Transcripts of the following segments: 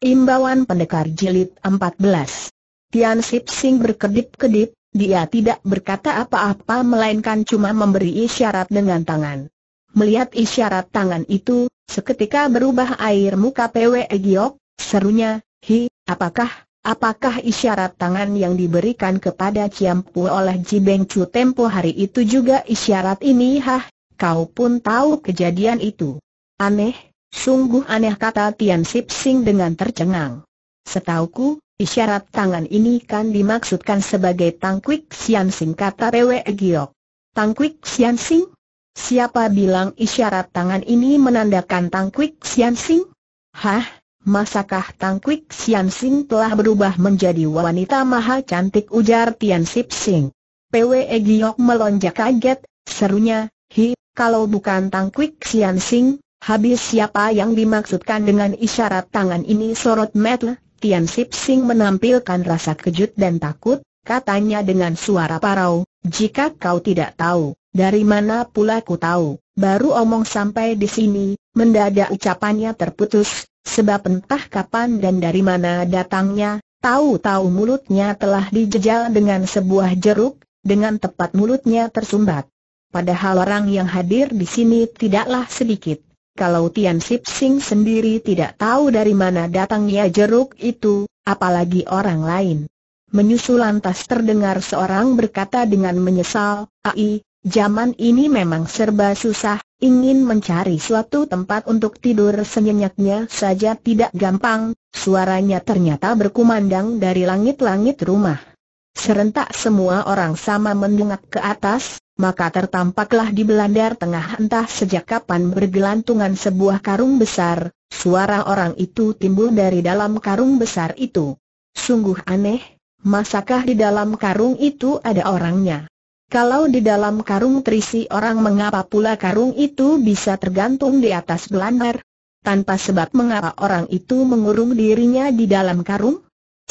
Imbauan Pendekar Jilid 14 Tian Sip Sing berkedip-kedip, dia tidak berkata apa-apa melainkan cuma memberi isyarat dengan tangan. Melihat isyarat tangan itu, seketika berubah air muka PW Giok, serunya, Hi, apakah, apakah isyarat tangan yang diberikan kepada Ciampu oleh Ji Chu tempo hari itu juga isyarat ini hah, kau pun tahu kejadian itu. Aneh, Sungguh aneh kata Tian Sip Sing dengan tercengang. Setauku, isyarat tangan ini kan dimaksudkan sebagai Tangkwik Sian Sing kata Pwe Giok. Tangkwik Sian Sing? Siapa bilang isyarat tangan ini menandakan Tangkwik Sian Sing? Hah, masakah Tangkwik Sian Sing telah berubah menjadi wanita maha cantik ujar Tian Sip Sing. Pwe Giok melonjak kaget, serunya, hi, kalau bukan Tangkwik Sian Sing, Habis siapa yang dimaksudkan dengan isyarat tangan ini sorot mata, Tian Sip Sing menampilkan rasa kejut dan takut, katanya dengan suara parau, jika kau tidak tahu, dari mana pula ku tahu, baru omong sampai di sini, mendadak ucapannya terputus, sebab entah kapan dan dari mana datangnya, tahu-tahu mulutnya telah dijejal dengan sebuah jeruk, dengan tepat mulutnya tersumbat. Padahal orang yang hadir di sini tidaklah sedikit kalau Tian Sip Sing sendiri tidak tahu dari mana datangnya jeruk itu, apalagi orang lain. Menyusul lantas terdengar seorang berkata dengan menyesal, Ai, zaman ini memang serba susah, ingin mencari suatu tempat untuk tidur senyenyaknya saja tidak gampang, suaranya ternyata berkumandang dari langit-langit rumah. Serentak semua orang sama mendungak ke atas, maka tertampaklah di belandar tengah entah sejak kapan bergelantungan sebuah karung besar, suara orang itu timbul dari dalam karung besar itu. Sungguh aneh, masakah di dalam karung itu ada orangnya? Kalau di dalam karung terisi orang mengapa pula karung itu bisa tergantung di atas belandar? Tanpa sebab mengapa orang itu mengurung dirinya di dalam karung?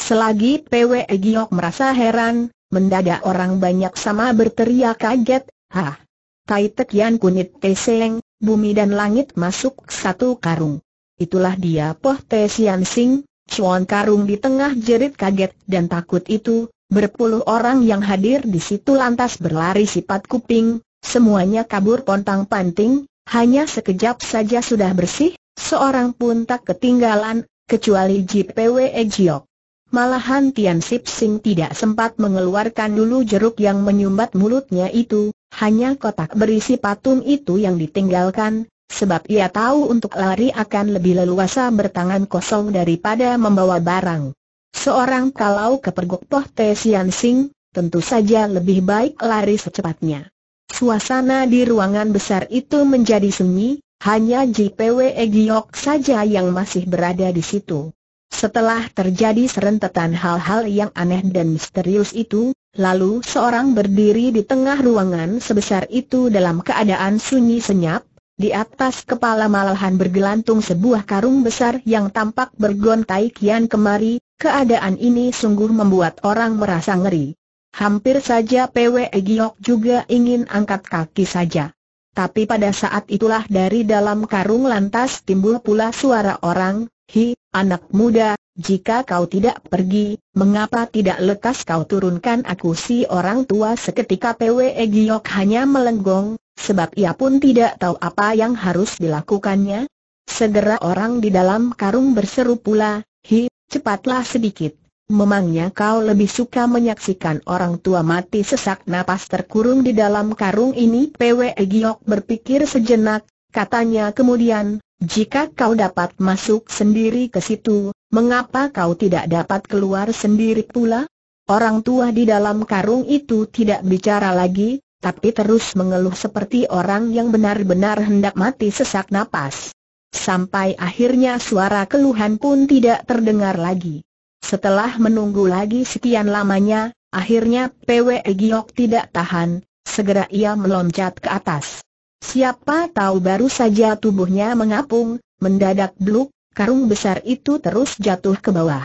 Selagi PW Giok merasa heran, mendadak orang banyak sama berteriak kaget, Hah! Tai tekian kunit teseng, bumi dan langit masuk satu karung. Itulah dia Poh Te Sing, cuan karung di tengah jerit kaget dan takut itu, berpuluh orang yang hadir di situ lantas berlari sifat kuping, semuanya kabur pontang panting, hanya sekejap saja sudah bersih, seorang pun tak ketinggalan, kecuali JPW Ejiok. Malahan Tian Sip Sing tidak sempat mengeluarkan dulu jeruk yang menyumbat mulutnya itu, hanya kotak berisi patung itu yang ditinggalkan, sebab ia tahu untuk lari akan lebih leluasa bertangan kosong daripada membawa barang. Seorang kalau kepergok Poh Te Sian Sing, tentu saja lebih baik lari secepatnya. Suasana di ruangan besar itu menjadi sunyi, hanya JPW Egyok saja yang masih berada di situ. Setelah terjadi serentetan hal-hal yang aneh dan misterius itu, lalu seorang berdiri di tengah ruangan sebesar itu dalam keadaan sunyi senyap, di atas kepala malahan bergelantung sebuah karung besar yang tampak bergontai kian kemari, keadaan ini sungguh membuat orang merasa ngeri. Hampir saja PW Giok juga ingin angkat kaki saja. Tapi pada saat itulah dari dalam karung lantas timbul pula suara orang, Hi, anak muda, jika kau tidak pergi, mengapa tidak lekas kau turunkan aku si orang tua seketika Pwe Giok hanya melenggong, sebab ia pun tidak tahu apa yang harus dilakukannya. Segera orang di dalam karung berseru pula, Hi, cepatlah sedikit. Memangnya kau lebih suka menyaksikan orang tua mati sesak napas terkurung di dalam karung ini? Pwe Giok berpikir sejenak, katanya kemudian, jika kau dapat masuk sendiri ke situ, mengapa kau tidak dapat keluar sendiri pula? Orang tua di dalam karung itu tidak bicara lagi, tapi terus mengeluh seperti orang yang benar-benar hendak mati sesak napas. Sampai akhirnya suara keluhan pun tidak terdengar lagi. Setelah menunggu lagi sekian lamanya, akhirnya PW Giok tidak tahan, segera ia meloncat ke atas. Siapa tahu baru saja tubuhnya mengapung, mendadak bluk, karung besar itu terus jatuh ke bawah.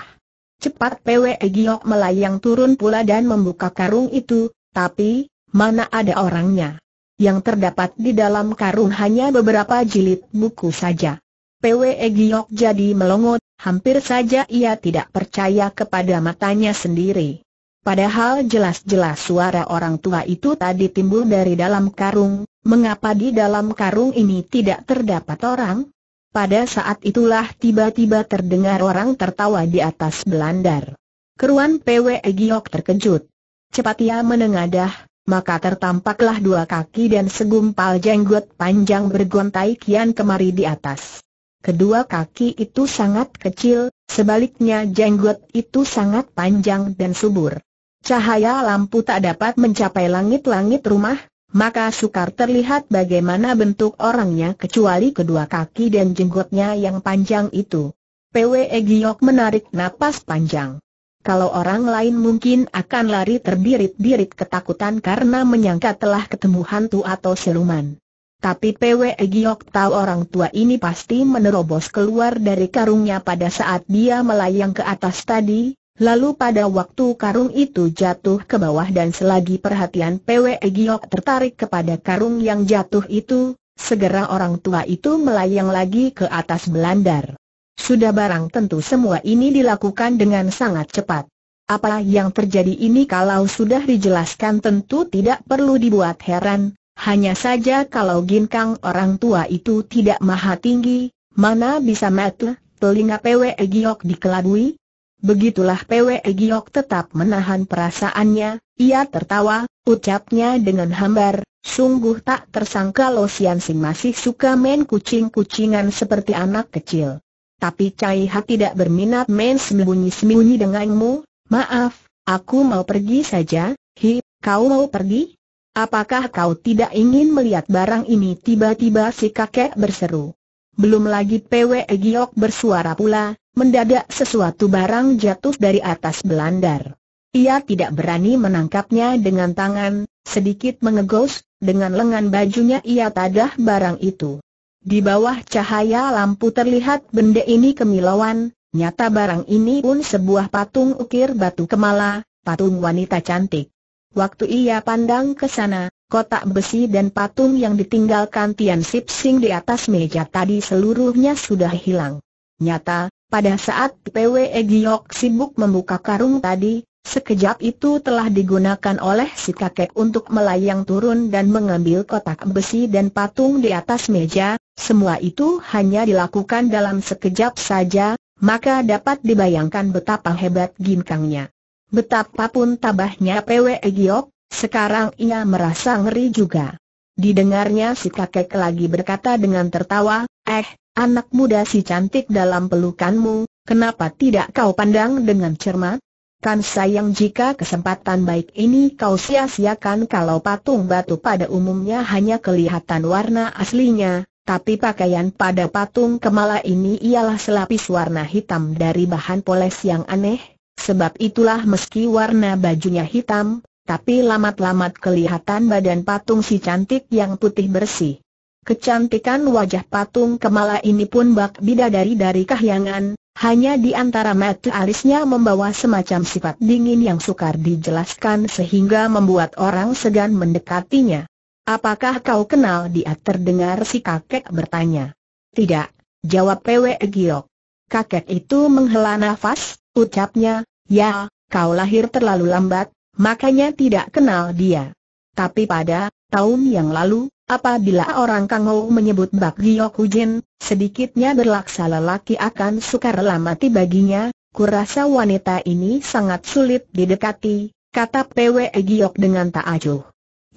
Cepat Pwe Giok melayang turun pula dan membuka karung itu, tapi, mana ada orangnya. Yang terdapat di dalam karung hanya beberapa jilid buku saja. Pwe Giok jadi melongot, hampir saja ia tidak percaya kepada matanya sendiri. Padahal jelas-jelas suara orang tua itu tadi timbul dari dalam karung, Mengapa di dalam karung ini tidak terdapat orang? Pada saat itulah tiba-tiba terdengar orang tertawa di atas belandar. Keruan PW Giok terkejut. Cepat ia menengadah, maka tertampaklah dua kaki dan segumpal jenggot panjang bergontai kian kemari di atas. Kedua kaki itu sangat kecil, sebaliknya jenggot itu sangat panjang dan subur. Cahaya lampu tak dapat mencapai langit-langit rumah, maka sukar terlihat bagaimana bentuk orangnya kecuali kedua kaki dan jenggotnya yang panjang itu. PWE Giok menarik napas panjang. Kalau orang lain mungkin akan lari terdirit-dirit ketakutan karena menyangka telah ketemu hantu atau siluman. Tapi PWE Giok tahu orang tua ini pasti menerobos keluar dari karungnya pada saat dia melayang ke atas tadi, Lalu pada waktu karung itu jatuh ke bawah dan selagi perhatian PWE Giok tertarik kepada karung yang jatuh itu, segera orang tua itu melayang lagi ke atas belandar. Sudah barang tentu semua ini dilakukan dengan sangat cepat. Apa yang terjadi ini kalau sudah dijelaskan tentu tidak perlu dibuat heran, hanya saja kalau ginkang orang tua itu tidak maha tinggi, mana bisa mata, telinga PWE Giok dikelabui, Begitulah PW Giok tetap menahan perasaannya, ia tertawa, ucapnya dengan hambar, sungguh tak tersangka Lo Sian Sing masih suka main kucing-kucingan seperti anak kecil. Tapi Cai Ha tidak berminat main sembunyi-sembunyi denganmu, maaf, aku mau pergi saja, hi, kau mau pergi? Apakah kau tidak ingin melihat barang ini? Tiba-tiba si kakek berseru. Belum lagi PW Giok bersuara pula, mendadak sesuatu barang jatuh dari atas belandar. Ia tidak berani menangkapnya dengan tangan, sedikit mengegos, dengan lengan bajunya ia tadah barang itu. Di bawah cahaya lampu terlihat benda ini kemilauan, nyata barang ini pun sebuah patung ukir batu kemala, patung wanita cantik. Waktu ia pandang ke sana, kotak besi dan patung yang ditinggalkan Tian Sip Sing di atas meja tadi seluruhnya sudah hilang. Nyata, pada saat PW Giok sibuk membuka karung tadi, sekejap itu telah digunakan oleh si kakek untuk melayang turun dan mengambil kotak besi dan patung di atas meja, semua itu hanya dilakukan dalam sekejap saja, maka dapat dibayangkan betapa hebat ginkangnya. Betapapun tabahnya PW Giok, sekarang ia merasa ngeri juga. Didengarnya si kakek lagi berkata dengan tertawa, eh, Anak muda si cantik dalam pelukanmu, kenapa tidak kau pandang dengan cermat? Kan sayang jika kesempatan baik ini kau sia-siakan kalau patung batu pada umumnya hanya kelihatan warna aslinya, tapi pakaian pada patung kemala ini ialah selapis warna hitam dari bahan poles yang aneh, sebab itulah meski warna bajunya hitam, tapi lamat-lamat kelihatan badan patung si cantik yang putih bersih. Kecantikan wajah patung kemala ini pun bak bidadari dari kahyangan, hanya di antara mata alisnya membawa semacam sifat dingin yang sukar dijelaskan sehingga membuat orang segan mendekatinya. Apakah kau kenal dia terdengar si kakek bertanya. Tidak, jawab Pwe Giok. Kakek itu menghela nafas, ucapnya, ya, kau lahir terlalu lambat, makanya tidak kenal dia. Tapi pada tahun yang lalu, Apabila orang Kangou menyebut Bak Giok Hujin, sedikitnya berlaksa lelaki akan sukar mati baginya, kurasa wanita ini sangat sulit didekati, kata Pwe Giok dengan tak acuh.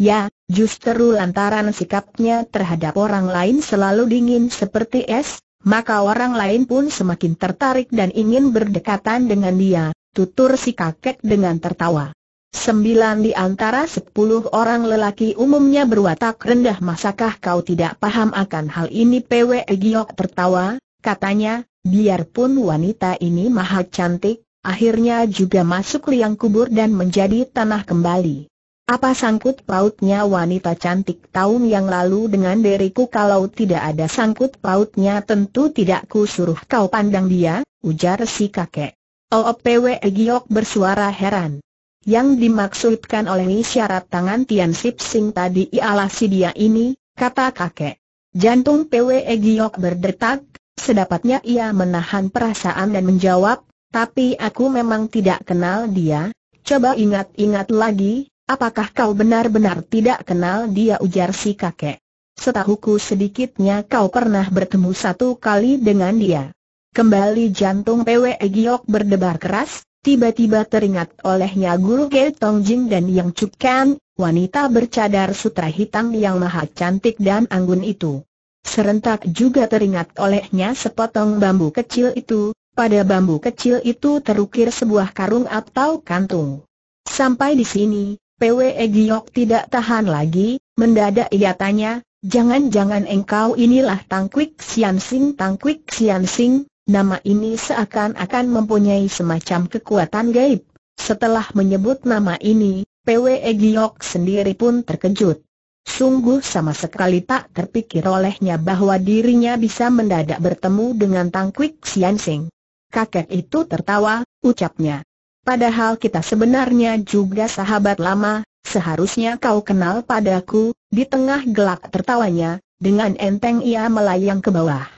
Ya, justru lantaran sikapnya terhadap orang lain selalu dingin seperti es, maka orang lain pun semakin tertarik dan ingin berdekatan dengan dia, tutur si kakek dengan tertawa. Sembilan di antara sepuluh orang lelaki umumnya berwatak rendah masakah kau tidak paham akan hal ini Pwe Giok tertawa, katanya, biarpun wanita ini maha cantik, akhirnya juga masuk liang kubur dan menjadi tanah kembali. Apa sangkut pautnya wanita cantik tahun yang lalu dengan diriku kalau tidak ada sangkut pautnya tentu tidak ku suruh kau pandang dia, ujar si kakek. Oh, OOPW oh, Giok bersuara heran. Yang dimaksudkan oleh isyarat tangan Tian Sip Sing tadi ialah si dia ini, kata kakek. Jantung PWE Giok berdetak, sedapatnya ia menahan perasaan dan menjawab, tapi aku memang tidak kenal dia, coba ingat-ingat lagi, apakah kau benar-benar tidak kenal dia ujar si kakek. Setahuku sedikitnya kau pernah bertemu satu kali dengan dia. Kembali jantung PWE Giok berdebar keras, Tiba-tiba teringat olehnya Guru Ge Tong Jing dan Yang Chuk Kan, wanita bercadar sutra hitam yang maha cantik dan anggun itu. Serentak juga teringat olehnya sepotong bambu kecil itu, pada bambu kecil itu terukir sebuah karung atau kantung. Sampai di sini, PWE Giok tidak tahan lagi, mendadak ia tanya, jangan-jangan engkau inilah Kwik Sian Sing Kwik Sian Sing, Nama ini seakan-akan mempunyai semacam kekuatan gaib. Setelah menyebut nama ini, PWE Giok sendiri pun terkejut. Sungguh sama sekali tak terpikir olehnya bahwa dirinya bisa mendadak bertemu dengan Tang Kwik Sian Sing. Kakek itu tertawa, ucapnya. Padahal kita sebenarnya juga sahabat lama, seharusnya kau kenal padaku, di tengah gelak tertawanya, dengan enteng ia melayang ke bawah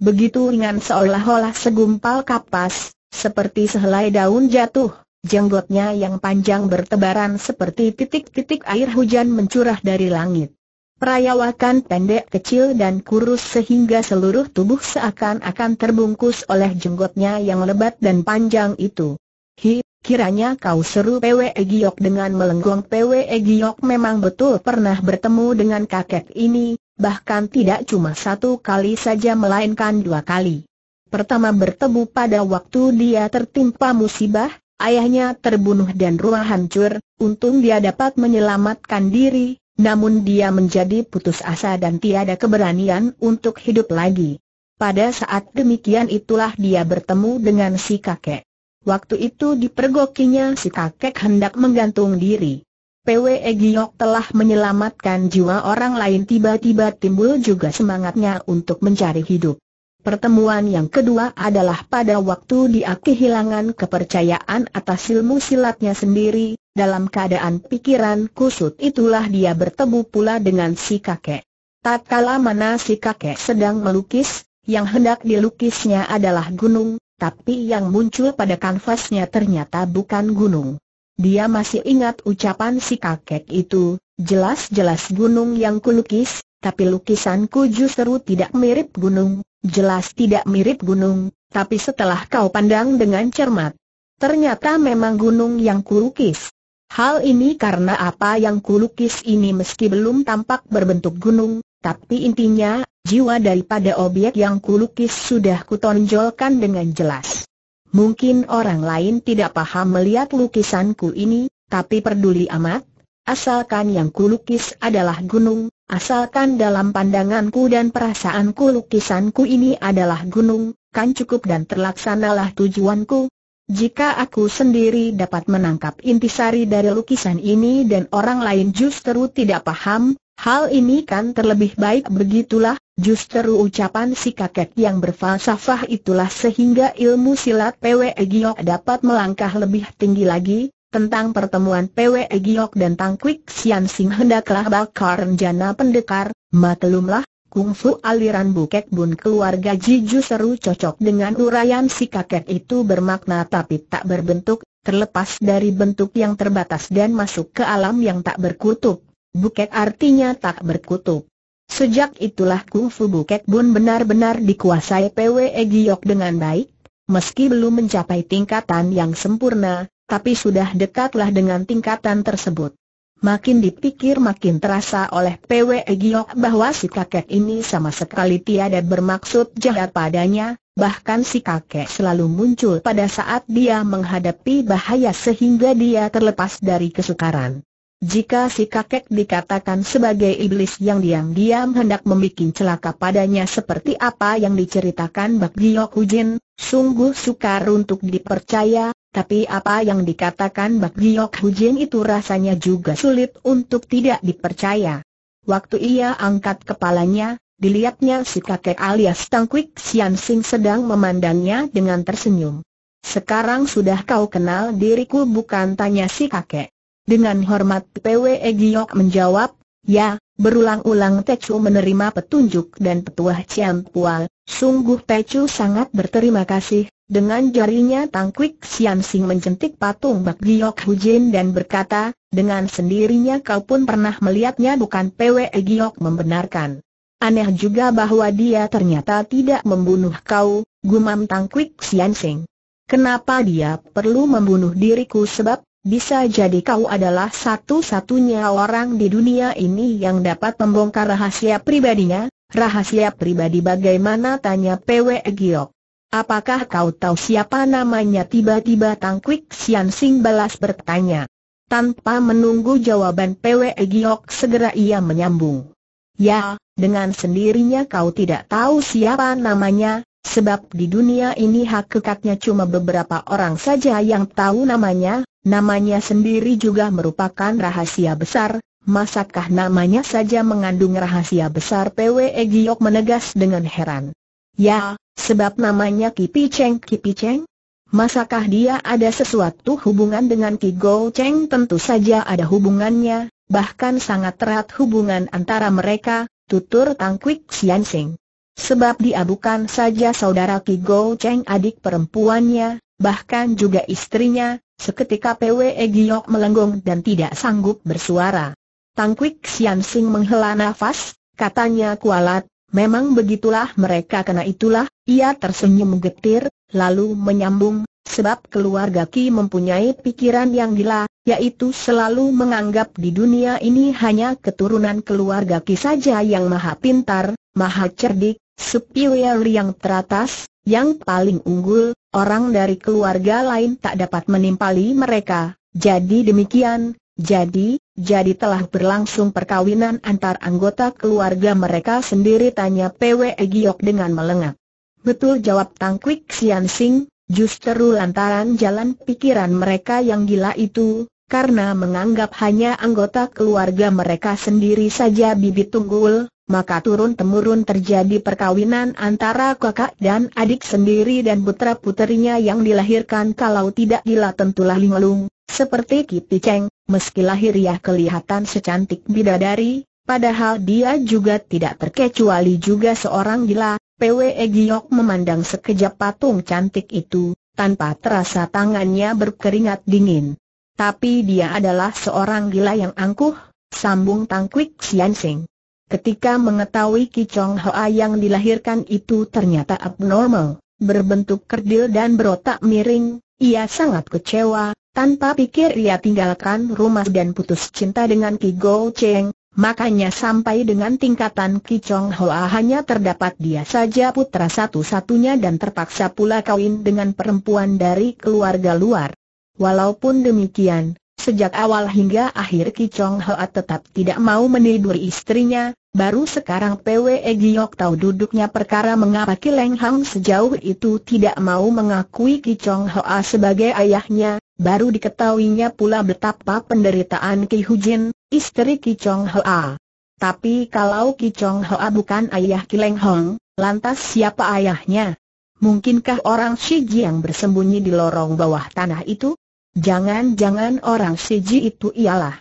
begitu ringan seolah-olah segumpal kapas, seperti sehelai daun jatuh. Jenggotnya yang panjang bertebaran seperti titik-titik air hujan mencurah dari langit. Perayawakan pendek kecil dan kurus sehingga seluruh tubuh seakan-akan terbungkus oleh jenggotnya yang lebat dan panjang itu. Hi, kiranya kau seru Pwe Giok dengan melenggong Pwe Giok memang betul pernah bertemu dengan kakek ini, bahkan tidak cuma satu kali saja melainkan dua kali. Pertama bertemu pada waktu dia tertimpa musibah, ayahnya terbunuh dan rumah hancur, untung dia dapat menyelamatkan diri, namun dia menjadi putus asa dan tiada keberanian untuk hidup lagi. Pada saat demikian itulah dia bertemu dengan si kakek. Waktu itu dipergokinya si kakek hendak menggantung diri. PW Giok telah menyelamatkan jiwa orang lain tiba-tiba timbul juga semangatnya untuk mencari hidup. Pertemuan yang kedua adalah pada waktu dia kehilangan kepercayaan atas ilmu silatnya sendiri, dalam keadaan pikiran kusut itulah dia bertemu pula dengan si kakek. Tatkala mana si kakek sedang melukis, yang hendak dilukisnya adalah gunung, tapi yang muncul pada kanvasnya ternyata bukan gunung. Dia masih ingat ucapan si kakek itu, jelas-jelas gunung yang kulukis, tapi lukisanku justru tidak mirip gunung, jelas tidak mirip gunung, tapi setelah kau pandang dengan cermat, ternyata memang gunung yang kulukis. Hal ini karena apa yang kulukis ini meski belum tampak berbentuk gunung, tapi intinya, jiwa daripada objek yang kulukis sudah kutonjolkan dengan jelas. Mungkin orang lain tidak paham melihat lukisanku ini, tapi peduli amat, asalkan yang kulukis adalah gunung, asalkan dalam pandanganku dan perasaanku lukisanku ini adalah gunung, kan cukup dan terlaksanalah tujuanku. Jika aku sendiri dapat menangkap intisari dari lukisan ini dan orang lain justru tidak paham, hal ini kan terlebih baik begitulah, Justeru ucapan si kakek yang berfalsafah itulah sehingga ilmu silat Pwe Giok dapat melangkah lebih tinggi lagi, tentang pertemuan Pwe Giok dan Tang Kwik Sian Sing hendaklah bakar rencana pendekar, maklumlah, kungfu aliran bukek bun keluarga Jiju seru cocok dengan urayan si kakek itu bermakna tapi tak berbentuk, terlepas dari bentuk yang terbatas dan masuk ke alam yang tak berkutub. Bukek artinya tak berkutub. Sejak itulah Kung Fu Buket Bun benar-benar dikuasai PWE Giok dengan baik, meski belum mencapai tingkatan yang sempurna, tapi sudah dekatlah dengan tingkatan tersebut. Makin dipikir makin terasa oleh PWE Giok bahwa si kakek ini sama sekali tiada bermaksud jahat padanya, bahkan si kakek selalu muncul pada saat dia menghadapi bahaya sehingga dia terlepas dari kesukaran. Jika si kakek dikatakan sebagai iblis yang diam-diam hendak membuat celaka padanya seperti apa yang diceritakan Bak Giok Hujin, sungguh sukar untuk dipercaya, tapi apa yang dikatakan Bak Giok Hujin itu rasanya juga sulit untuk tidak dipercaya. Waktu ia angkat kepalanya, dilihatnya si kakek alias Tangkwik Sian Sing sedang memandangnya dengan tersenyum. Sekarang sudah kau kenal diriku bukan tanya si kakek. Dengan hormat PW Giok menjawab, ya, berulang-ulang Techu menerima petunjuk dan petuah Ciam Pual, sungguh Techu sangat berterima kasih. Dengan jarinya Tang Kwik Siam Sing mencentik patung Bak Giok Hujin dan berkata, dengan sendirinya kau pun pernah melihatnya bukan PW Giok membenarkan. Aneh juga bahwa dia ternyata tidak membunuh kau, gumam Tang Kwik Sian Sing. Kenapa dia perlu membunuh diriku sebab bisa jadi kau adalah satu-satunya orang di dunia ini yang dapat membongkar rahasia pribadinya, rahasia pribadi bagaimana tanya Pwe Giok. Apakah kau tahu siapa namanya tiba-tiba Tang Quick Sian Sing balas bertanya. Tanpa menunggu jawaban Pwe Giok segera ia menyambung. Ya, dengan sendirinya kau tidak tahu siapa namanya, sebab di dunia ini hak kekatnya cuma beberapa orang saja yang tahu namanya, Namanya sendiri juga merupakan rahasia besar, masakah namanya saja mengandung rahasia besar PWE Giok menegas dengan heran. Ya, sebab namanya Kipi Cheng Kipi Cheng? Masakah dia ada sesuatu hubungan dengan Ki Go Cheng? Tentu saja ada hubungannya, bahkan sangat erat hubungan antara mereka, tutur Tang Kwik Sian Sing. Sebab dia bukan saja saudara Ki Go Cheng adik perempuannya, bahkan juga istrinya, Seketika PWE Giok melenggong dan tidak sanggup bersuara. Kwik Sian Sing menghela nafas, katanya kualat, memang begitulah mereka kena itulah, ia tersenyum getir, lalu menyambung, sebab keluarga Ki mempunyai pikiran yang gila, yaitu selalu menganggap di dunia ini hanya keturunan keluarga Ki saja yang maha pintar, maha cerdik, superior yang ya teratas, yang paling unggul, orang dari keluarga lain tak dapat menimpali mereka. Jadi demikian, jadi, jadi telah berlangsung perkawinan antar anggota keluarga mereka sendiri tanya PW Giok dengan melengak. Betul jawab Tang Quick Sian Sing, justru lantaran jalan pikiran mereka yang gila itu, karena menganggap hanya anggota keluarga mereka sendiri saja bibit tunggul, maka turun-temurun terjadi perkawinan antara kakak dan adik sendiri dan putra-putrinya yang dilahirkan kalau tidak gila tentulah linglung, seperti Kitty Cheng, meski lahiriah kelihatan secantik bidadari, padahal dia juga tidak terkecuali juga seorang gila, Pwe Giok memandang sekejap patung cantik itu, tanpa terasa tangannya berkeringat dingin. Tapi dia adalah seorang gila yang angkuh, sambung Tangkwik Siansing. Ketika mengetahui Kicong Hoa yang dilahirkan itu ternyata abnormal, berbentuk kerdil dan berotak miring, ia sangat kecewa, tanpa pikir ia tinggalkan rumah dan putus cinta dengan Ki Go Cheng, makanya sampai dengan tingkatan Kicong Hoa hanya terdapat dia saja putra satu-satunya dan terpaksa pula kawin dengan perempuan dari keluarga luar. Walaupun demikian, Sejak awal hingga akhir Kichong Chong Hoa tetap tidak mau menidur istrinya, baru sekarang PWE Giok tahu duduknya perkara mengapa Ki Leng Hang sejauh itu tidak mau mengakui Kichong Chong Hoa sebagai ayahnya, baru diketahuinya pula betapa penderitaan Ki Hujin, istri Kichong Chong Hoa. Tapi kalau Kichong Chong Hoa bukan ayah Ki Leng Hang, lantas siapa ayahnya? Mungkinkah orang Shiji yang bersembunyi di lorong bawah tanah itu? Jangan-jangan orang siji itu ialah.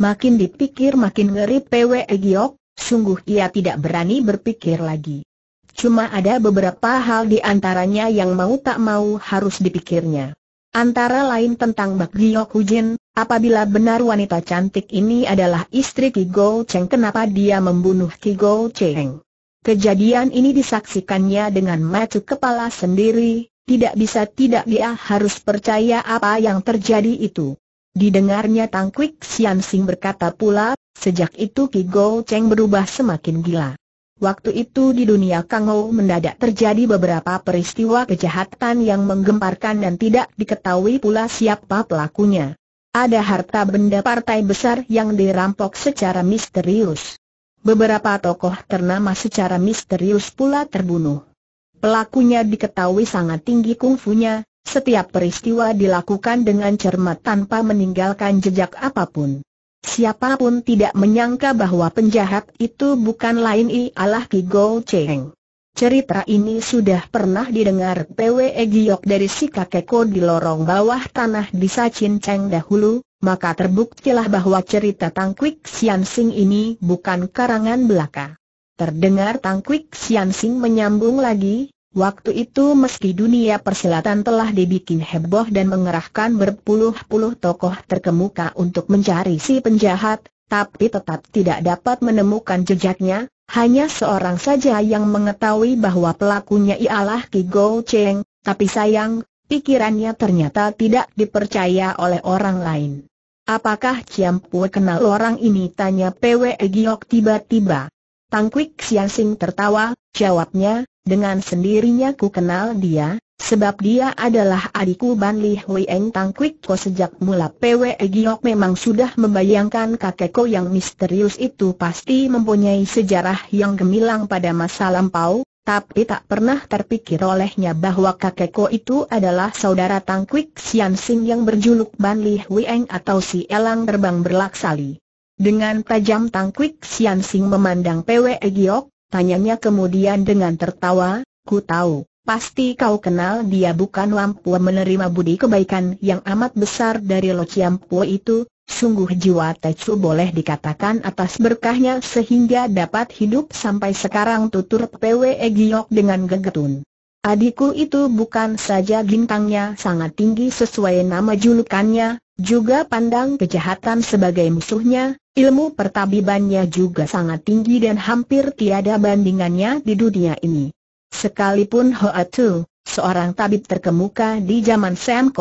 Makin dipikir makin ngeri Pwe Giok, sungguh ia tidak berani berpikir lagi. Cuma ada beberapa hal di antaranya yang mau tak mau harus dipikirnya. Antara lain tentang Bak Giok Hujin, apabila benar wanita cantik ini adalah istri Ki Go Cheng kenapa dia membunuh Ki Go Cheng. Kejadian ini disaksikannya dengan macu kepala sendiri, tidak bisa tidak dia harus percaya apa yang terjadi itu. Didengarnya Tang Quick Sian Sing berkata pula, sejak itu Ki Go Cheng berubah semakin gila. Waktu itu di dunia Kang Ho mendadak terjadi beberapa peristiwa kejahatan yang menggemparkan dan tidak diketahui pula siapa pelakunya. Ada harta benda partai besar yang dirampok secara misterius. Beberapa tokoh ternama secara misterius pula terbunuh. Pelakunya diketahui sangat tinggi kungfunya, setiap peristiwa dilakukan dengan cermat tanpa meninggalkan jejak apapun. Siapapun tidak menyangka bahwa penjahat itu bukan lain ialah Ki Go Cheng. Cerita ini sudah pernah didengar PW e Giok dari si kakekku di lorong bawah tanah di Sachin Cheng dahulu, maka terbuktilah bahwa cerita Kwik Sian Sing ini bukan karangan belaka. Terdengar Kwik Sian Sing menyambung lagi, Waktu itu meski dunia persilatan telah dibikin heboh dan mengerahkan berpuluh-puluh tokoh terkemuka untuk mencari si penjahat, tapi tetap tidak dapat menemukan jejaknya, hanya seorang saja yang mengetahui bahwa pelakunya ialah Ki Go Cheng, tapi sayang, pikirannya ternyata tidak dipercaya oleh orang lain. Apakah Ciampu kenal orang ini? Tanya Pwe Giok tiba-tiba. Siang Sing tertawa, jawabnya, dengan sendirinya ku kenal dia, sebab dia adalah adikku Ban Li Hui Eng Tang Kwik Ko sejak mula PWE Giok memang sudah membayangkan kakek ko yang misterius itu pasti mempunyai sejarah yang gemilang pada masa lampau, tapi tak pernah terpikir olehnya bahwa kakek ko itu adalah saudara Tang Kwik Sian Sing yang berjuluk Ban Li Hui Eng atau si Elang Terbang Berlaksali. Dengan tajam Tang Kwik Sian Sing memandang PWE Giok, Tanyanya kemudian dengan tertawa, ku tahu, pasti kau kenal dia bukan Lampu menerima budi kebaikan yang amat besar dari Lo Ciampu itu, Sungguh jiwa Tecu boleh dikatakan atas berkahnya sehingga dapat hidup sampai sekarang tutur pewe Giok dengan gegetun. Adikku itu bukan saja gintangnya sangat tinggi sesuai nama julukannya, juga pandang kejahatan sebagai musuhnya, Ilmu pertabibannya juga sangat tinggi dan hampir tiada bandingannya di dunia ini. Sekalipun Ho Tu, seorang tabib terkemuka di zaman Sam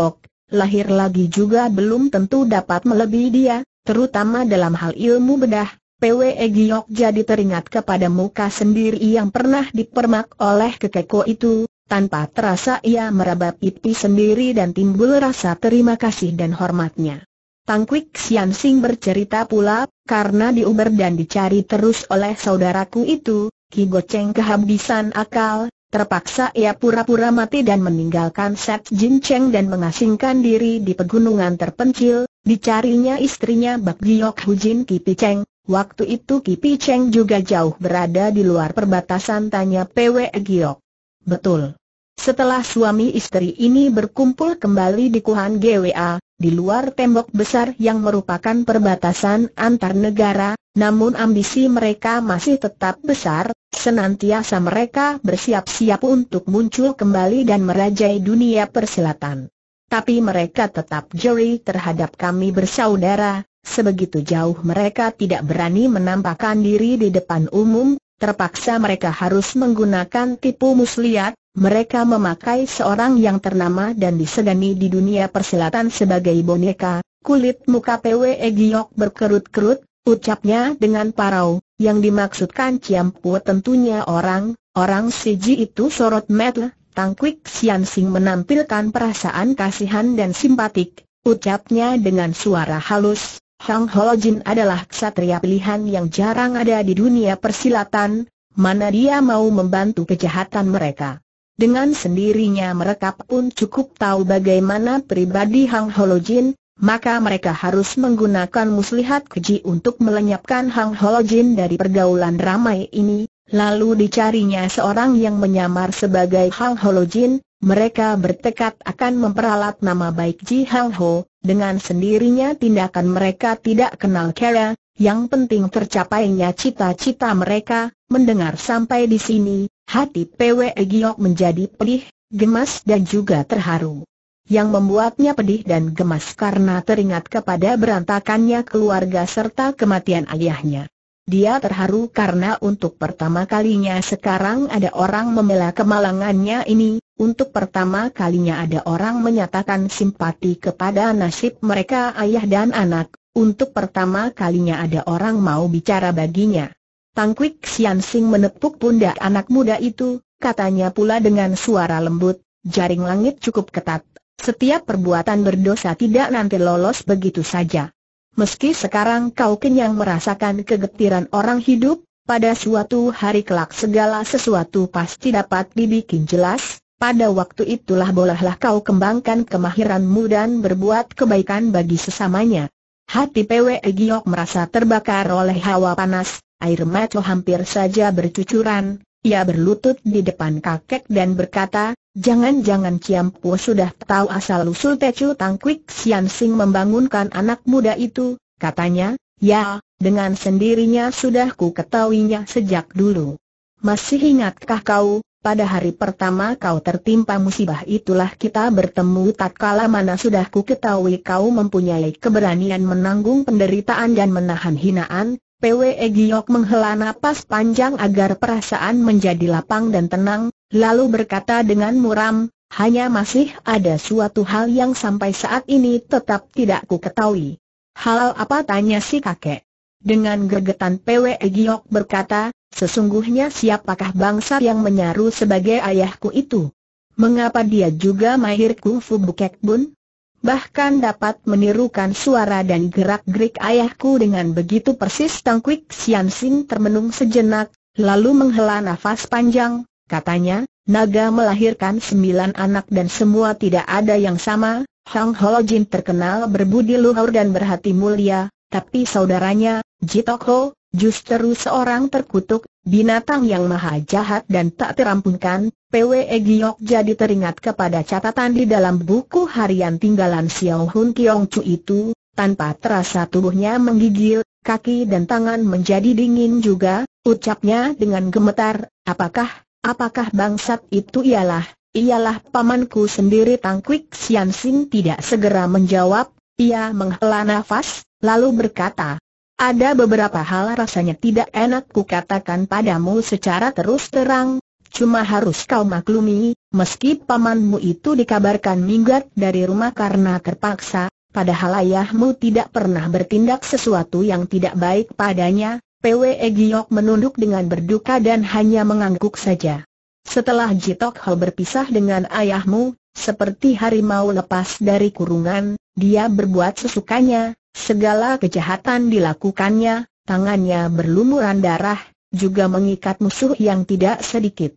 lahir lagi juga belum tentu dapat melebihi dia, terutama dalam hal ilmu bedah. Pwe Giok jadi teringat kepada muka sendiri yang pernah dipermak oleh kekeko itu, tanpa terasa ia meraba pipi sendiri dan timbul rasa terima kasih dan hormatnya. Kwik Sian Sing bercerita pula, karena diuber dan dicari terus oleh saudaraku itu, Ki Goceng kehabisan akal, terpaksa ia pura-pura mati dan meninggalkan Set Jin Cheng dan mengasingkan diri di pegunungan terpencil, dicarinya istrinya Bak Giok Jin Ki Pi Cheng. Waktu itu Ki Pi Cheng juga jauh berada di luar perbatasan tanya PW Giok. Betul. Setelah suami istri ini berkumpul kembali di Kuhan GWA, di luar tembok besar yang merupakan perbatasan antar negara, namun ambisi mereka masih tetap besar, senantiasa mereka bersiap-siap untuk muncul kembali dan merajai dunia persilatan. Tapi mereka tetap jeri terhadap kami bersaudara, sebegitu jauh mereka tidak berani menampakkan diri di depan umum, terpaksa mereka harus menggunakan tipu muslihat, mereka memakai seorang yang ternama dan disegani di dunia persilatan sebagai boneka, kulit muka PWE Giok berkerut-kerut, ucapnya dengan parau, yang dimaksudkan Ciampu tentunya orang, orang Siji itu sorot metle, Tangkwik Sian Sing menampilkan perasaan kasihan dan simpatik, ucapnya dengan suara halus, Hang Ho Jin adalah ksatria pilihan yang jarang ada di dunia persilatan, mana dia mau membantu kejahatan mereka. Dengan sendirinya mereka pun cukup tahu bagaimana pribadi Hang Holojin, maka mereka harus menggunakan muslihat keji untuk melenyapkan Hang Holojin dari pergaulan ramai ini, lalu dicarinya seorang yang menyamar sebagai Hang Holojin, mereka bertekad akan memperalat nama baik Ji Hang Ho, dengan sendirinya tindakan mereka tidak kenal kera, yang penting tercapainya cita-cita mereka, mendengar sampai di sini, hati PWE Giok menjadi pedih, gemas dan juga terharu. Yang membuatnya pedih dan gemas karena teringat kepada berantakannya keluarga serta kematian ayahnya. Dia terharu karena untuk pertama kalinya sekarang ada orang membela kemalangannya ini, untuk pertama kalinya ada orang menyatakan simpati kepada nasib mereka ayah dan anak, untuk pertama kalinya ada orang mau bicara baginya. Tangkwik Sian Sing menepuk pundak anak muda itu, katanya pula dengan suara lembut, jaring langit cukup ketat. Setiap perbuatan berdosa tidak nanti lolos begitu saja. Meski sekarang kau kenyang merasakan kegetiran orang hidup, pada suatu hari kelak segala sesuatu pasti dapat dibikin jelas, pada waktu itulah bolehlah kau kembangkan kemahiranmu dan berbuat kebaikan bagi sesamanya. Hati PW Giok merasa terbakar oleh hawa panas, air mata hampir saja bercucuran, ia berlutut di depan kakek dan berkata, Jangan-jangan Ciam sudah tahu asal-usul Tecu Tangkwik Sian Sing membangunkan anak muda itu, katanya, ya, dengan sendirinya sudah ku ketahuinya sejak dulu. Masih ingatkah kau, pada hari pertama kau tertimpa musibah itulah kita bertemu Tak tatkala mana sudah ku ketahui kau mempunyai keberanian menanggung penderitaan dan menahan hinaan. PWE Giok menghela napas panjang agar perasaan menjadi lapang dan tenang, lalu berkata dengan muram, hanya masih ada suatu hal yang sampai saat ini tetap tidak ku ketahui. Hal apa tanya si kakek? Dengan gergetan PW Giok berkata, sesungguhnya siapakah bangsa yang menyaru sebagai ayahku itu? Mengapa dia juga mahir kungfu bukek bun? Bahkan dapat menirukan suara dan gerak-gerik ayahku dengan begitu persis Tang Kwik Sian Sing termenung sejenak, lalu menghela nafas panjang, katanya, naga melahirkan sembilan anak dan semua tidak ada yang sama, Hang Ho Jin terkenal berbudi luhur dan berhati mulia, tapi saudaranya, Jitoko, justru seorang terkutuk, binatang yang maha jahat dan tak terampunkan, PWE Giok jadi teringat kepada catatan di dalam buku harian tinggalan Xiao Hun Kiong Chu itu, tanpa terasa tubuhnya menggigil, kaki dan tangan menjadi dingin juga, ucapnya dengan gemetar, apakah, apakah bangsat itu ialah, ialah pamanku sendiri Tang Sian Sing tidak segera menjawab, ia menghela nafas, lalu berkata, ada beberapa hal rasanya tidak enak kukatakan padamu secara terus terang, cuma harus kau maklumi, meski pamanmu itu dikabarkan minggat dari rumah karena terpaksa, padahal ayahmu tidak pernah bertindak sesuatu yang tidak baik padanya, PWE Giok menunduk dengan berduka dan hanya mengangguk saja. Setelah Jitok Ho berpisah dengan ayahmu, seperti harimau lepas dari kurungan, dia berbuat sesukanya, Segala kejahatan dilakukannya, tangannya berlumuran darah, juga mengikat musuh yang tidak sedikit.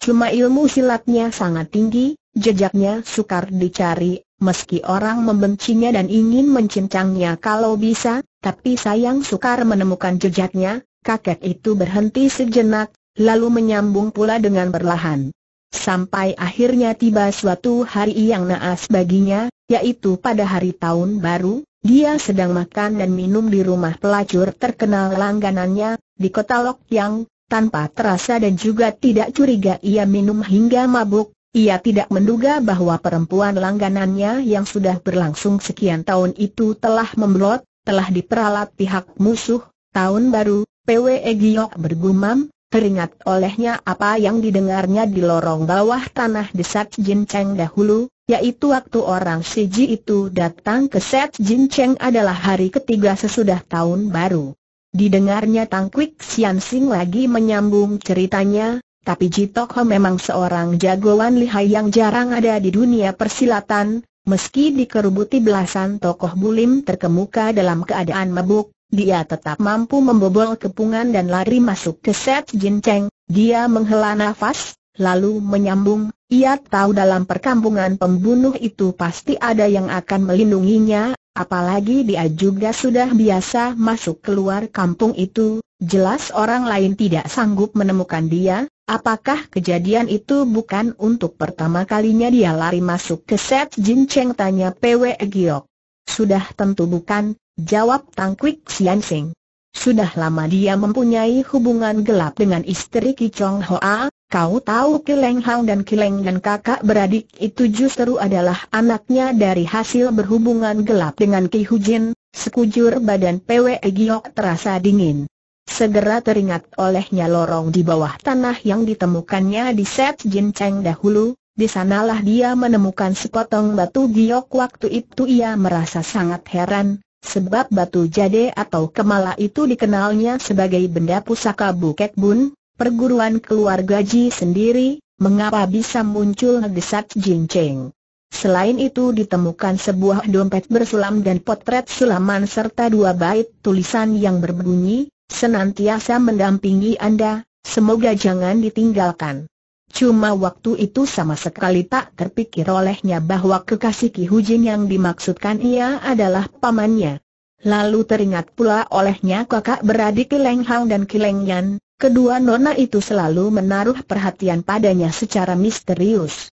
Cuma ilmu silatnya sangat tinggi, jejaknya sukar dicari, meski orang membencinya dan ingin mencincangnya kalau bisa, tapi sayang sukar menemukan jejaknya, kakek itu berhenti sejenak, lalu menyambung pula dengan perlahan. Sampai akhirnya tiba suatu hari yang naas baginya, yaitu pada hari tahun baru, dia sedang makan dan minum di rumah pelacur terkenal langganannya, di kota Lok Yang, tanpa terasa dan juga tidak curiga ia minum hingga mabuk. Ia tidak menduga bahwa perempuan langganannya yang sudah berlangsung sekian tahun itu telah memblot, telah diperalat pihak musuh, tahun baru, PWE Giyok bergumam, teringat olehnya apa yang didengarnya di lorong bawah tanah desa Jin Cheng dahulu, yaitu waktu orang Ji itu datang ke Set Jin Cheng adalah hari ketiga sesudah tahun baru. Didengarnya Tang Kwik Sian Sing lagi menyambung ceritanya, tapi Tok Ho memang seorang jagoan lihai yang jarang ada di dunia persilatan, meski dikerubuti belasan tokoh bulim terkemuka dalam keadaan mabuk, dia tetap mampu membobol kepungan dan lari masuk ke set jin Cheng. dia menghela nafas, lalu menyambung, ia tahu dalam perkampungan pembunuh itu pasti ada yang akan melindunginya, apalagi dia juga sudah biasa masuk keluar kampung itu, jelas orang lain tidak sanggup menemukan dia, apakah kejadian itu bukan untuk pertama kalinya dia lari masuk ke set jin Cheng tanya Pwe Giok. Sudah tentu bukan, Jawab Tang Sian Sing. Sudah lama dia mempunyai hubungan gelap dengan istri Kicong Hoa, kau tahu Kileng Hang dan Kileng dan kakak beradik itu justru adalah anaknya dari hasil berhubungan gelap dengan Ki Hujin, sekujur badan PW e Giok terasa dingin. Segera teringat olehnya lorong di bawah tanah yang ditemukannya di set Jin Cheng dahulu, di sanalah dia menemukan sepotong batu giok waktu itu ia merasa sangat heran, Sebab batu jade atau kemala itu dikenalnya sebagai benda pusaka Bukek Bun, perguruan keluarga Ji sendiri, mengapa bisa muncul desat Cheng? Selain itu ditemukan sebuah dompet bersulam dan potret sulaman serta dua bait tulisan yang berbunyi, senantiasa mendampingi Anda, semoga jangan ditinggalkan. Cuma waktu itu sama sekali tak terpikir olehnya bahwa kekasih Ki Hujin yang dimaksudkan ia adalah pamannya. Lalu teringat pula olehnya kakak beradik Kileng Hang dan Kileng Yan, kedua nona itu selalu menaruh perhatian padanya secara misterius.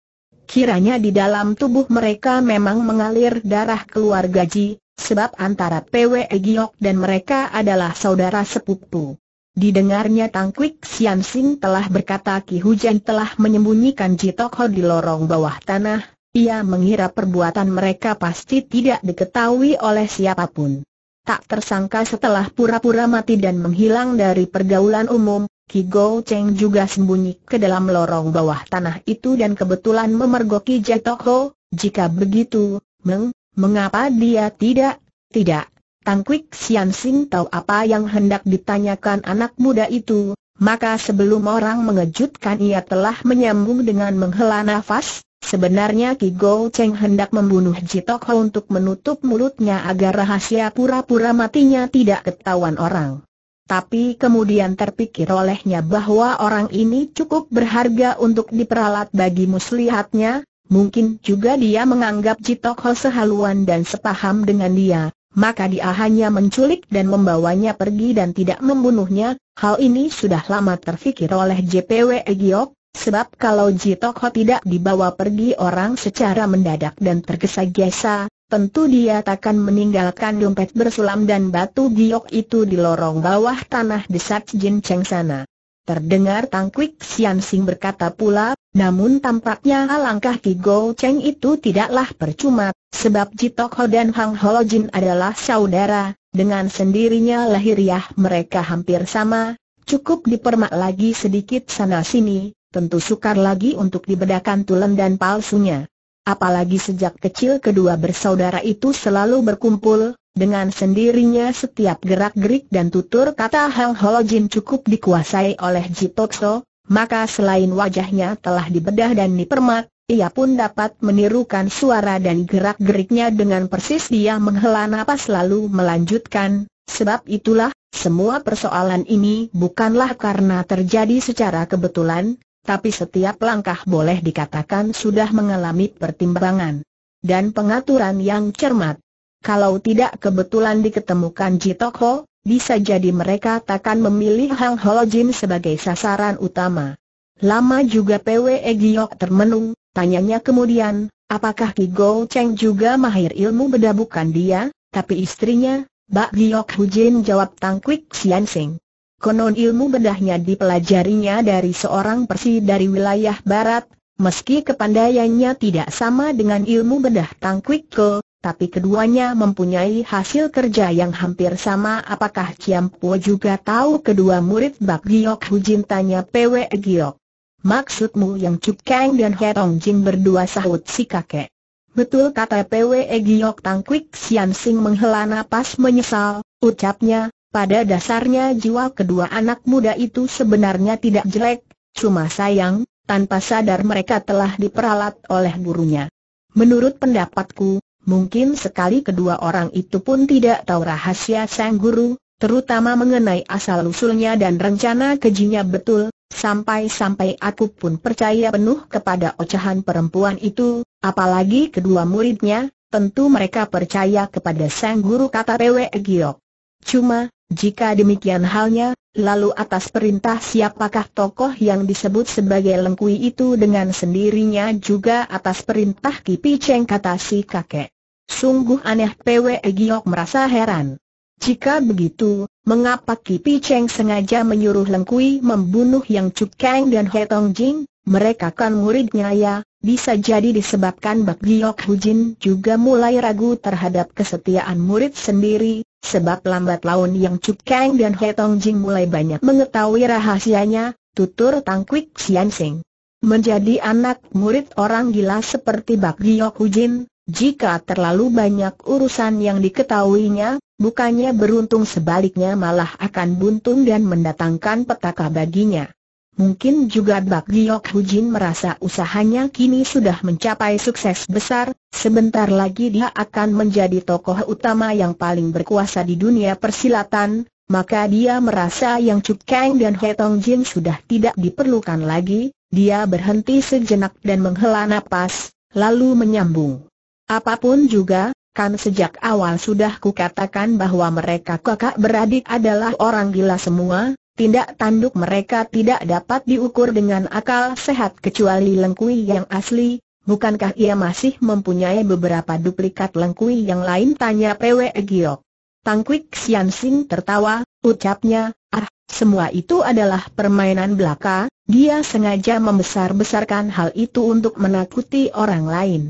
Kiranya di dalam tubuh mereka memang mengalir darah keluarga Ji, sebab antara PWE Giok dan mereka adalah saudara sepupu. Didengarnya Tangkwik Sian Sing telah berkata Ki Hujan telah menyembunyikan Jitokho di lorong bawah tanah, ia mengira perbuatan mereka pasti tidak diketahui oleh siapapun. Tak tersangka setelah pura-pura mati dan menghilang dari pergaulan umum, Ki Go Cheng juga sembunyi ke dalam lorong bawah tanah itu dan kebetulan memergoki Jitokho, jika begitu, meng, mengapa dia tidak, tidak, Kwik Sian Sing tahu apa yang hendak ditanyakan anak muda itu, maka sebelum orang mengejutkan ia telah menyambung dengan menghela nafas, sebenarnya Ki Go Cheng hendak membunuh Jitok Ho untuk menutup mulutnya agar rahasia pura-pura matinya tidak ketahuan orang. Tapi kemudian terpikir olehnya bahwa orang ini cukup berharga untuk diperalat bagi muslihatnya, mungkin juga dia menganggap Jitok Ho sehaluan dan sepaham dengan dia, maka dia hanya menculik dan membawanya pergi dan tidak membunuhnya. Hal ini sudah lama terfikir oleh JPW Egyok, sebab kalau Jitokho tidak dibawa pergi orang secara mendadak dan tergesa-gesa, tentu dia takkan meninggalkan dompet bersulam dan batu giok itu di lorong bawah tanah desa Jin Cheng sana. Terdengar Tang Tangkwik Sian Sing berkata pula, namun tampaknya alangkah Ki Go Cheng itu tidaklah percuma, sebab Jitok Ho dan Hang Ho Jin adalah saudara, dengan sendirinya lahiriah mereka hampir sama, cukup dipermak lagi sedikit sana-sini, tentu sukar lagi untuk dibedakan tulen dan palsunya. Apalagi sejak kecil kedua bersaudara itu selalu berkumpul, dengan sendirinya setiap gerak-gerik dan tutur kata Hang Ho Jin cukup dikuasai oleh Jitok Ho, maka selain wajahnya telah dibedah dan dipermak, ia pun dapat menirukan suara dan gerak-geriknya dengan persis dia menghela napas lalu melanjutkan, sebab itulah, semua persoalan ini bukanlah karena terjadi secara kebetulan, tapi setiap langkah boleh dikatakan sudah mengalami pertimbangan dan pengaturan yang cermat. Kalau tidak kebetulan diketemukan Jitokho, bisa jadi mereka takkan memilih Hang Ho Jim sebagai sasaran utama. Lama juga PWE Giok termenung, tanyanya kemudian, apakah Ki Go Cheng juga mahir ilmu beda bukan dia, tapi istrinya, Bak Giok Jin jawab Tangkwik Sian Sing. Konon ilmu bedahnya dipelajarinya dari seorang persi dari wilayah barat, meski kepandaiannya tidak sama dengan ilmu bedah Tangkwik Ko, tapi keduanya mempunyai hasil kerja yang hampir sama apakah Ciam Po juga tahu kedua murid Bak Giok Hujin tanya PW Giok. Maksudmu yang Chuk Kang dan Tong Jin berdua sahut si kakek. Betul kata PW Giok Kwik Sian Sing menghela napas menyesal, ucapnya, pada dasarnya jiwa kedua anak muda itu sebenarnya tidak jelek, cuma sayang, tanpa sadar mereka telah diperalat oleh gurunya. Menurut pendapatku, Mungkin sekali kedua orang itu pun tidak tahu rahasia sang guru, terutama mengenai asal-usulnya dan rencana kejinya betul, sampai-sampai aku pun percaya penuh kepada ocehan perempuan itu, apalagi kedua muridnya, tentu mereka percaya kepada sang guru kata Pwe Giok. Cuma, jika demikian halnya, Lalu atas perintah siapakah tokoh yang disebut sebagai Lengkui itu dengan sendirinya juga atas perintah Kipi Cheng kata si kakek. Sungguh aneh Pwe Giok merasa heran. Jika begitu, mengapa Kipi Cheng sengaja menyuruh Lengkui membunuh yang Chuk Kang dan He Tong Jing? Mereka kan muridnya ya, bisa jadi disebabkan Bak Giok Jin juga mulai ragu terhadap kesetiaan murid sendiri, Sebab lambat laun yang Chu Kang dan He Tong Jing mulai banyak mengetahui rahasianya, tutur Tang Sian Sing. Menjadi anak murid orang gila seperti Bak Giok Hujin, jika terlalu banyak urusan yang diketahuinya, bukannya beruntung sebaliknya malah akan buntung dan mendatangkan petaka baginya. Mungkin juga Bak Giok Hujin merasa usahanya kini sudah mencapai sukses besar, sebentar lagi dia akan menjadi tokoh utama yang paling berkuasa di dunia persilatan, maka dia merasa yang Kang dan He Tong Jin sudah tidak diperlukan lagi, dia berhenti sejenak dan menghela nafas, lalu menyambung. Apapun juga, kan sejak awal sudah kukatakan bahwa mereka kakak beradik adalah orang gila semua, tindak tanduk mereka tidak dapat diukur dengan akal sehat kecuali lengkui yang asli, bukankah ia masih mempunyai beberapa duplikat lengkui yang lain tanya Pwe Giok. Tangkwik Xian Xing tertawa, ucapnya, ah, semua itu adalah permainan belaka, dia sengaja membesar-besarkan hal itu untuk menakuti orang lain.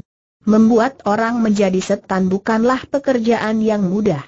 Membuat orang menjadi setan bukanlah pekerjaan yang mudah.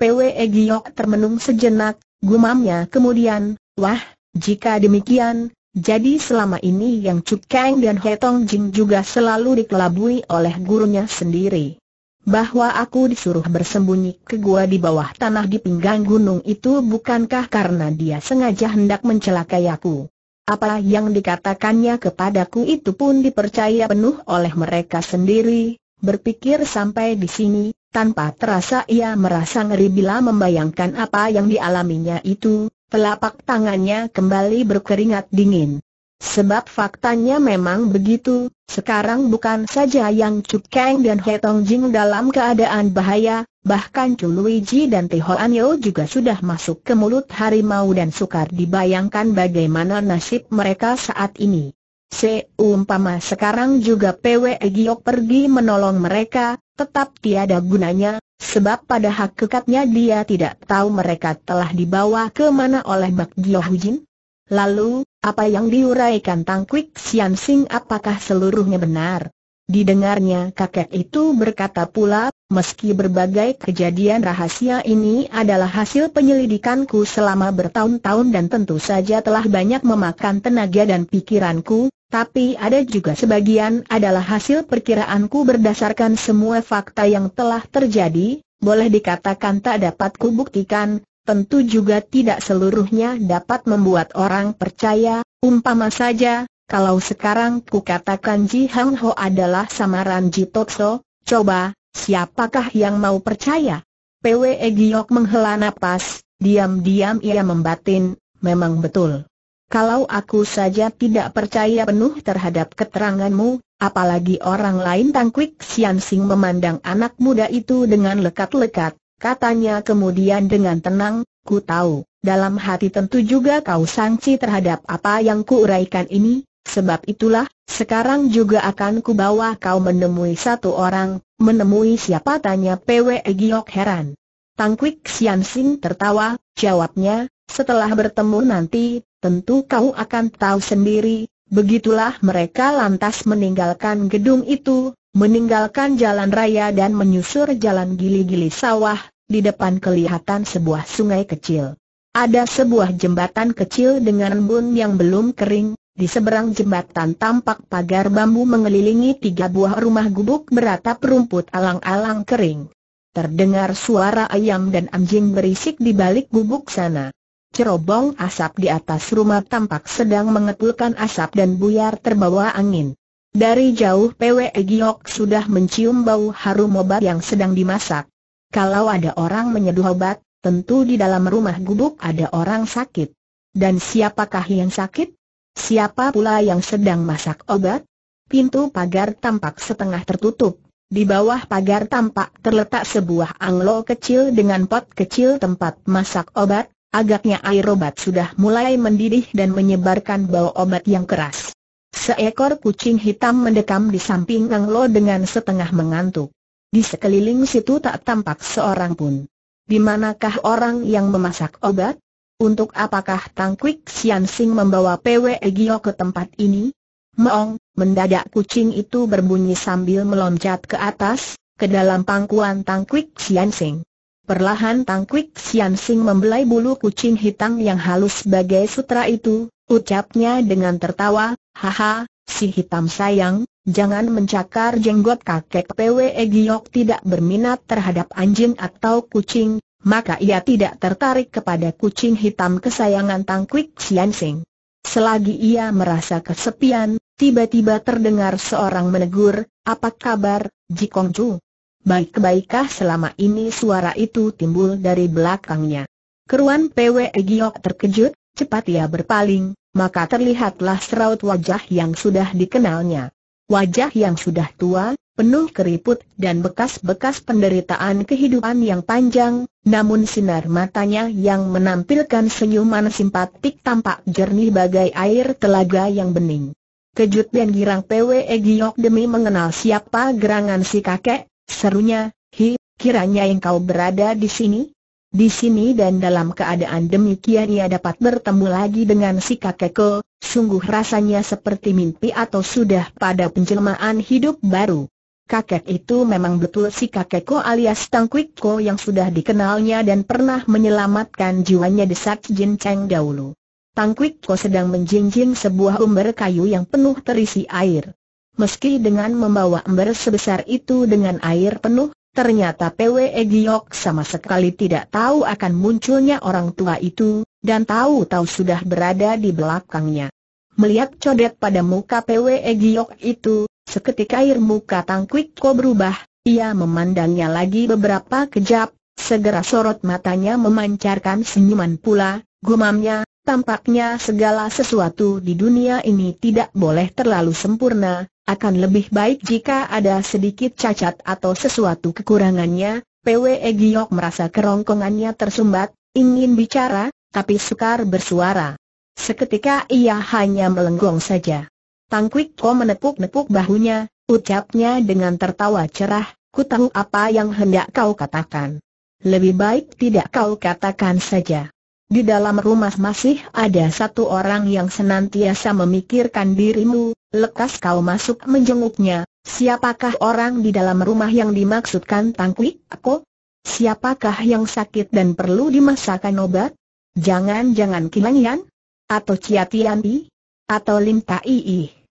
Pwe Giok termenung sejenak, Gumamnya kemudian, wah, jika demikian, jadi selama ini yang Cuk Kang dan Tong Jing juga selalu dikelabui oleh gurunya sendiri. Bahwa aku disuruh bersembunyi ke gua di bawah tanah di pinggang gunung itu bukankah karena dia sengaja hendak mencelakai aku. Apa yang dikatakannya kepadaku itu pun dipercaya penuh oleh mereka sendiri, berpikir sampai di sini, tanpa terasa ia merasa ngeri bila membayangkan apa yang dialaminya itu, telapak tangannya kembali berkeringat dingin. Sebab faktanya memang begitu, sekarang bukan saja yang Cuk Kang dan He Tong Jing dalam keadaan bahaya, bahkan Chu Ji dan Ti An Yeo juga sudah masuk ke mulut harimau dan sukar dibayangkan bagaimana nasib mereka saat ini. Seumpama sekarang juga PW Giok pergi menolong mereka, tetap tiada gunanya, sebab pada hak kekatnya dia tidak tahu mereka telah dibawa ke mana oleh Bak Gio Jin. Lalu, apa yang diuraikan Tang Kwik Sian Sing apakah seluruhnya benar? Didengarnya kakek itu berkata pula, meski berbagai kejadian rahasia ini adalah hasil penyelidikanku selama bertahun-tahun dan tentu saja telah banyak memakan tenaga dan pikiranku, tapi ada juga sebagian adalah hasil perkiraanku berdasarkan semua fakta yang telah terjadi, boleh dikatakan tak dapat kubuktikan, tentu juga tidak seluruhnya dapat membuat orang percaya, umpama saja, kalau sekarang ku katakan Ji Hang Ho adalah samaran Ji So, coba, siapakah yang mau percaya? PWE Giok menghela nafas, diam-diam ia membatin, memang betul. Kalau aku saja tidak percaya penuh terhadap keteranganmu, apalagi orang lain Tangklik Sian Sing memandang anak muda itu dengan lekat-lekat, katanya kemudian dengan tenang, ku tahu, dalam hati tentu juga kau sangsi terhadap apa yang kuuraikan ini, Sebab itulah, sekarang juga akan kubawa kau menemui satu orang, menemui siapa tanya PW Giok heran. Kwik Sian Sing tertawa, jawabnya, setelah bertemu nanti, tentu kau akan tahu sendiri, begitulah mereka lantas meninggalkan gedung itu, meninggalkan jalan raya dan menyusur jalan gili-gili sawah, di depan kelihatan sebuah sungai kecil. Ada sebuah jembatan kecil dengan embun yang belum kering, di seberang jembatan tampak pagar bambu mengelilingi tiga buah rumah gubuk beratap rumput alang-alang kering. Terdengar suara ayam dan anjing berisik di balik gubuk sana. Cerobong asap di atas rumah tampak sedang mengepulkan asap dan buyar terbawa angin. Dari jauh Pwe Giok sudah mencium bau harum obat yang sedang dimasak. Kalau ada orang menyeduh obat, tentu di dalam rumah gubuk ada orang sakit. Dan siapakah yang sakit? Siapa pula yang sedang masak obat? Pintu pagar tampak setengah tertutup. Di bawah pagar tampak terletak sebuah anglo kecil dengan pot kecil tempat masak obat, agaknya air obat sudah mulai mendidih dan menyebarkan bau obat yang keras. Seekor kucing hitam mendekam di samping anglo dengan setengah mengantuk. Di sekeliling situ tak tampak seorang pun. Di manakah orang yang memasak obat? Untuk apakah Tang Kwik Sian Sing membawa PW Gio ke tempat ini? Meong, mendadak kucing itu berbunyi sambil meloncat ke atas, ke dalam pangkuan Tang Kwik Sian Sing. Perlahan Tang Kwik Sian Sing membelai bulu kucing hitam yang halus sebagai sutra itu, ucapnya dengan tertawa, haha, si hitam sayang, jangan mencakar jenggot kakek PW Giok tidak berminat terhadap anjing atau kucing, maka ia tidak tertarik kepada kucing hitam kesayangan Tang Kwik Sian Sing. Selagi ia merasa kesepian, tiba-tiba terdengar seorang menegur, apa kabar, Ji Kong Chu? Baik-baikkah selama ini suara itu timbul dari belakangnya. Keruan PW Giok terkejut, cepat ia berpaling, maka terlihatlah seraut wajah yang sudah dikenalnya. Wajah yang sudah tua, penuh keriput dan bekas-bekas penderitaan kehidupan yang panjang, namun sinar matanya yang menampilkan senyuman simpatik tampak jernih bagai air telaga yang bening. Kejut dan girang PW e Giok demi mengenal siapa gerangan si kakek, serunya, hi, kiranya engkau berada di sini? Di sini dan dalam keadaan demikian ia dapat bertemu lagi dengan si ke, sungguh rasanya seperti mimpi atau sudah pada penjelmaan hidup baru kakek itu memang betul si kakek Ko alias Tang Kwik Ko yang sudah dikenalnya dan pernah menyelamatkan jiwanya di saat Jin Cheng dahulu. Tang Kwik Ko sedang menjinjing sebuah umber kayu yang penuh terisi air. Meski dengan membawa ember sebesar itu dengan air penuh, ternyata PW e Giok sama sekali tidak tahu akan munculnya orang tua itu, dan tahu-tahu sudah berada di belakangnya. Melihat codet pada muka PW e Giok itu, Seketika air muka Kwik Ko berubah, ia memandangnya lagi beberapa kejap, segera sorot matanya memancarkan senyuman pula, gumamnya, tampaknya segala sesuatu di dunia ini tidak boleh terlalu sempurna, akan lebih baik jika ada sedikit cacat atau sesuatu kekurangannya, PWE Giok merasa kerongkongannya tersumbat, ingin bicara, tapi sukar bersuara. Seketika ia hanya melenggong saja. Tangkwik Ko menepuk-nepuk bahunya, ucapnya dengan tertawa cerah, ku tahu apa yang hendak kau katakan. Lebih baik tidak kau katakan saja. Di dalam rumah masih ada satu orang yang senantiasa memikirkan dirimu, lekas kau masuk menjenguknya. Siapakah orang di dalam rumah yang dimaksudkan Tangkwik Ko? Siapakah yang sakit dan perlu dimasakkan obat? Jangan-jangan Kilangian? Atau Ciatian I? Atau Lim Tai I?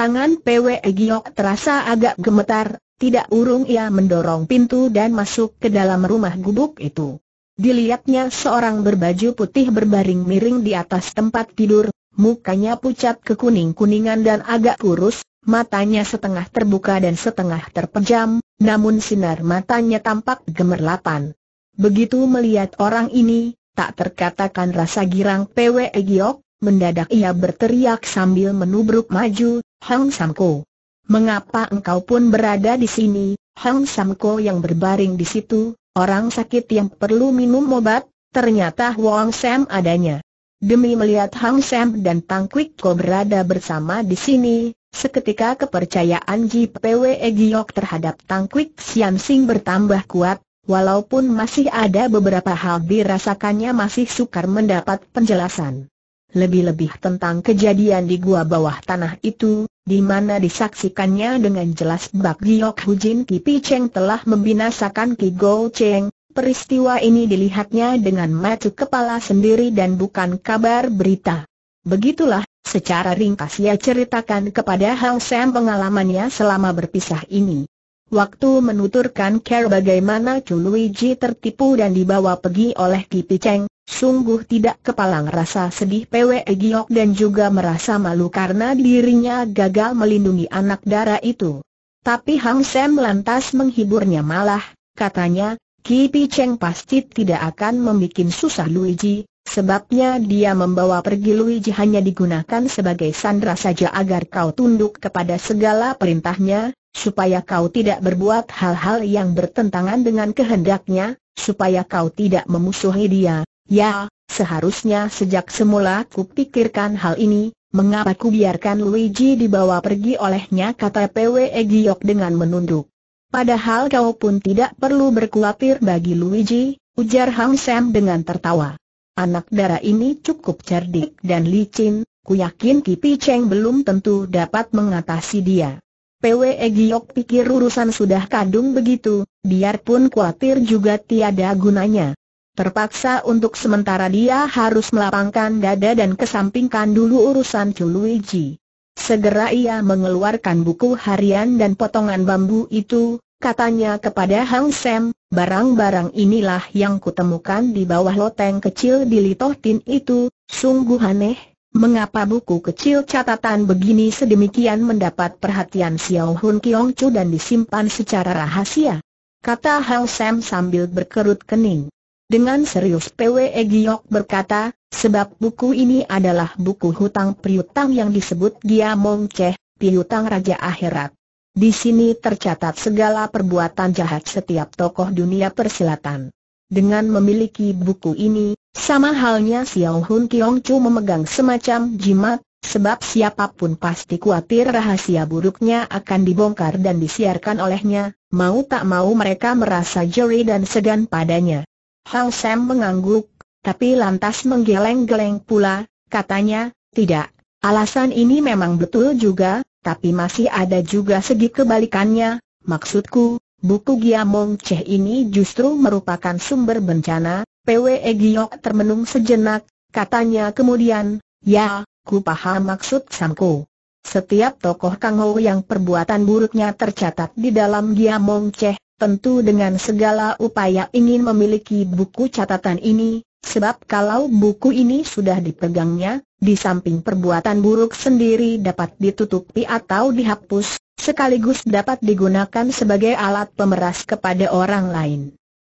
Tangan PW Giok terasa agak gemetar, tidak urung ia mendorong pintu dan masuk ke dalam rumah gubuk itu. Dilihatnya seorang berbaju putih berbaring miring di atas tempat tidur, mukanya pucat kekuning-kuningan dan agak kurus, matanya setengah terbuka dan setengah terpejam, namun sinar matanya tampak gemerlapan. Begitu melihat orang ini, tak terkatakan rasa girang PW Giok, mendadak ia berteriak sambil menubruk maju, Hang Samko. Mengapa engkau pun berada di sini, Hang Samko yang berbaring di situ, orang sakit yang perlu minum obat, ternyata Wong Sam adanya. Demi melihat Hang Sam dan Tang Kwik Ko berada bersama di sini, seketika kepercayaan Pwe Giok terhadap Tang Kwik Sian Sing bertambah kuat, walaupun masih ada beberapa hal dirasakannya masih sukar mendapat penjelasan lebih-lebih tentang kejadian di gua bawah tanah itu, di mana disaksikannya dengan jelas Bak Giok Hujin Kipi Cheng telah membinasakan Ki Go Cheng, Peristiwa ini dilihatnya dengan mata kepala sendiri dan bukan kabar berita. Begitulah, secara ringkas ia ceritakan kepada Hang Sam pengalamannya selama berpisah ini. Waktu menuturkan care bagaimana Luigi tertipu dan dibawa pergi oleh Kipi Cheng, Sungguh tidak kepalang rasa sedih PWE Giok dan juga merasa malu karena dirinya gagal melindungi anak dara itu. Tapi Hang Sam lantas menghiburnya malah, katanya, Ki Pi Cheng pasti tidak akan membuat susah Luigi, sebabnya dia membawa pergi Luigi hanya digunakan sebagai sandra saja agar kau tunduk kepada segala perintahnya, supaya kau tidak berbuat hal-hal yang bertentangan dengan kehendaknya, supaya kau tidak memusuhi dia, Ya, seharusnya sejak semula kupikirkan hal ini, mengapa ku biarkan Luigi dibawa pergi olehnya kata PW Giyok dengan menunduk. Padahal kau pun tidak perlu berkhawatir bagi Luigi, ujar Hang Sam dengan tertawa. Anak darah ini cukup cerdik dan licin, ku yakin Kipi Cheng belum tentu dapat mengatasi dia. PW Giyok pikir urusan sudah kadung begitu, biarpun khawatir juga tiada gunanya. Terpaksa untuk sementara dia harus melapangkan dada dan kesampingkan dulu urusan Chuluiji. Segera ia mengeluarkan buku harian dan potongan bambu itu, katanya kepada Hang Sam, barang-barang inilah yang kutemukan di bawah loteng kecil di Litohtin itu, sungguh aneh, mengapa buku kecil catatan begini sedemikian mendapat perhatian Xiao Hun Kiong Chu dan disimpan secara rahasia? Kata Hang Sam sambil berkerut kening. Dengan serius PWE Giok berkata, sebab buku ini adalah buku hutang priutang yang disebut Gia Mong Ceh, piutang Raja Akhirat. Di sini tercatat segala perbuatan jahat setiap tokoh dunia persilatan. Dengan memiliki buku ini, sama halnya Xiao Hun Kiong Chu memegang semacam jimat, sebab siapapun pasti khawatir rahasia buruknya akan dibongkar dan disiarkan olehnya, mau tak mau mereka merasa jeri dan segan padanya. Hang Sam mengangguk, tapi lantas menggeleng-geleng pula, katanya, tidak, alasan ini memang betul juga, tapi masih ada juga segi kebalikannya, maksudku, buku Giamong Ceh ini justru merupakan sumber bencana, PWE Giok termenung sejenak, katanya kemudian, ya, ku paham maksud Samku. Setiap tokoh Kang Ho yang perbuatan buruknya tercatat di dalam Giamong Ceh, tentu dengan segala upaya ingin memiliki buku catatan ini, sebab kalau buku ini sudah dipegangnya, di samping perbuatan buruk sendiri dapat ditutupi atau dihapus, sekaligus dapat digunakan sebagai alat pemeras kepada orang lain.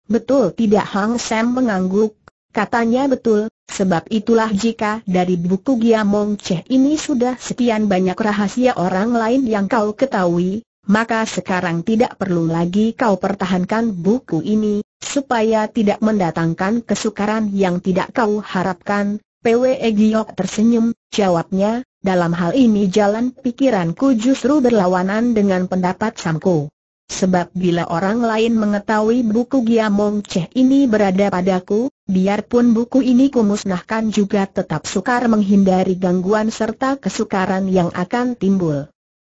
Betul tidak Hang Sam mengangguk, katanya betul, Sebab itulah jika dari buku Giamong Cheh ini sudah sekian banyak rahasia orang lain yang kau ketahui, maka sekarang tidak perlu lagi kau pertahankan buku ini, supaya tidak mendatangkan kesukaran yang tidak kau harapkan. PWE Giok tersenyum, jawabnya, dalam hal ini jalan pikiranku justru berlawanan dengan pendapat Samko. Sebab bila orang lain mengetahui buku Giamong Cheh ini berada padaku, biarpun buku ini kumusnahkan juga tetap sukar menghindari gangguan serta kesukaran yang akan timbul.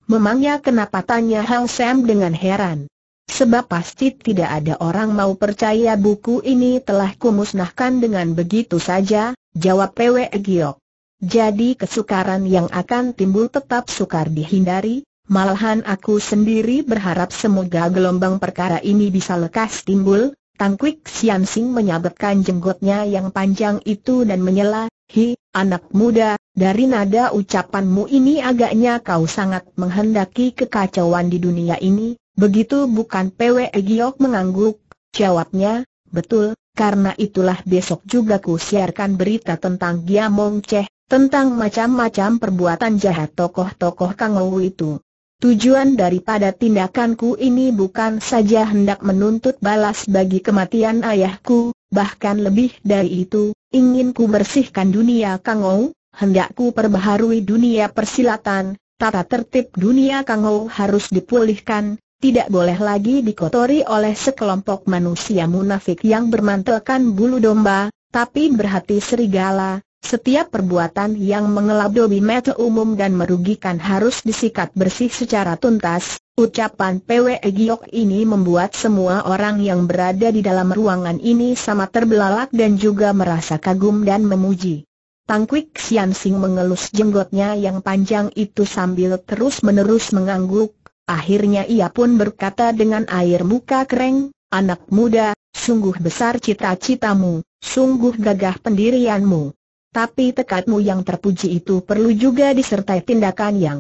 Memangnya kenapa tanya Hang Sam dengan heran? Sebab pasti tidak ada orang mau percaya buku ini telah kumusnahkan dengan begitu saja, jawab Pwe Giok. Jadi kesukaran yang akan timbul tetap sukar dihindari, malahan aku sendiri berharap semoga gelombang perkara ini bisa lekas timbul, Kwik Sian Sing menyabetkan jenggotnya yang panjang itu dan menyela, Hi, anak muda, dari nada ucapanmu ini agaknya kau sangat menghendaki kekacauan di dunia ini, begitu bukan Pwe Egyok? mengangguk, jawabnya, betul, karena itulah besok juga ku siarkan berita tentang Giamong Ceh, tentang macam-macam perbuatan jahat tokoh-tokoh Kang Ou itu. Tujuan daripada tindakanku ini bukan saja hendak menuntut balas bagi kematian ayahku, bahkan lebih dari itu, ingin ku bersihkan dunia Kang Ou, hendakku perbaharui dunia persilatan, tata tertib dunia kangau harus dipulihkan, tidak boleh lagi dikotori oleh sekelompok manusia munafik yang bermantelkan bulu domba, tapi berhati serigala, setiap perbuatan yang mengelabui mata umum dan merugikan harus disikat bersih secara tuntas. Ucapan PW Giok ini membuat semua orang yang berada di dalam ruangan ini sama terbelalak dan juga merasa kagum dan memuji. Tangkwik Sian Sing mengelus jenggotnya yang panjang itu sambil terus-menerus mengangguk. Akhirnya ia pun berkata dengan air muka kering, Anak muda, sungguh besar cita-citamu, sungguh gagah pendirianmu. Tapi tekadmu yang terpuji itu perlu juga disertai tindakan yang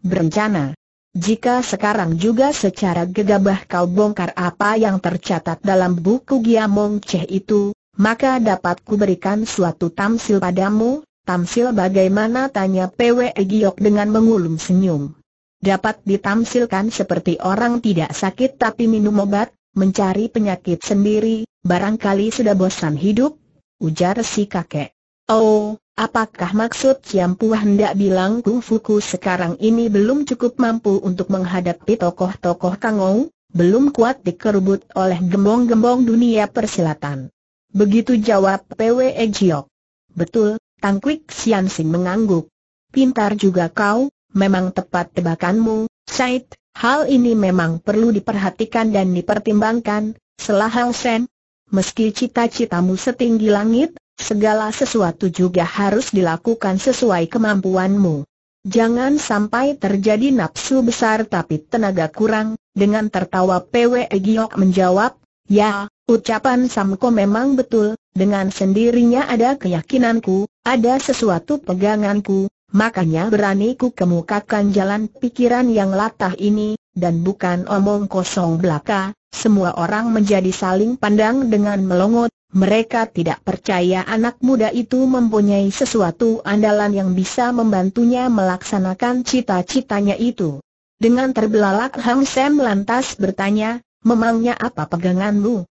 berencana. Jika sekarang juga secara gegabah kau bongkar apa yang tercatat dalam buku Giamong Cheh itu, maka dapat kuberikan suatu tamsil padamu, tamsil bagaimana tanya PW Giok dengan mengulung senyum. Dapat ditamsilkan seperti orang tidak sakit tapi minum obat, mencari penyakit sendiri, barangkali sudah bosan hidup, ujar si kakek. Oh, apakah maksud Puah hendak bilang kungfuku sekarang ini belum cukup mampu untuk menghadapi tokoh-tokoh Kangou, belum kuat dikerubut oleh gembong-gembong dunia persilatan? Begitu jawab PWE Giok. Betul, Tangkwik Sian Sing mengangguk. Pintar juga kau, memang tepat tebakanmu, Said, hal ini memang perlu diperhatikan dan dipertimbangkan, selahal Sen. Meski cita-citamu setinggi langit, segala sesuatu juga harus dilakukan sesuai kemampuanmu. Jangan sampai terjadi nafsu besar tapi tenaga kurang, dengan tertawa PWE Giok menjawab, Ya, Ucapan Samko memang betul, dengan sendirinya ada keyakinanku, ada sesuatu peganganku, makanya berani ku kemukakan jalan pikiran yang latah ini, dan bukan omong kosong belaka, semua orang menjadi saling pandang dengan melongot, mereka tidak percaya anak muda itu mempunyai sesuatu andalan yang bisa membantunya melaksanakan cita-citanya itu. Dengan terbelalak Hang Sam lantas bertanya, memangnya apa peganganmu?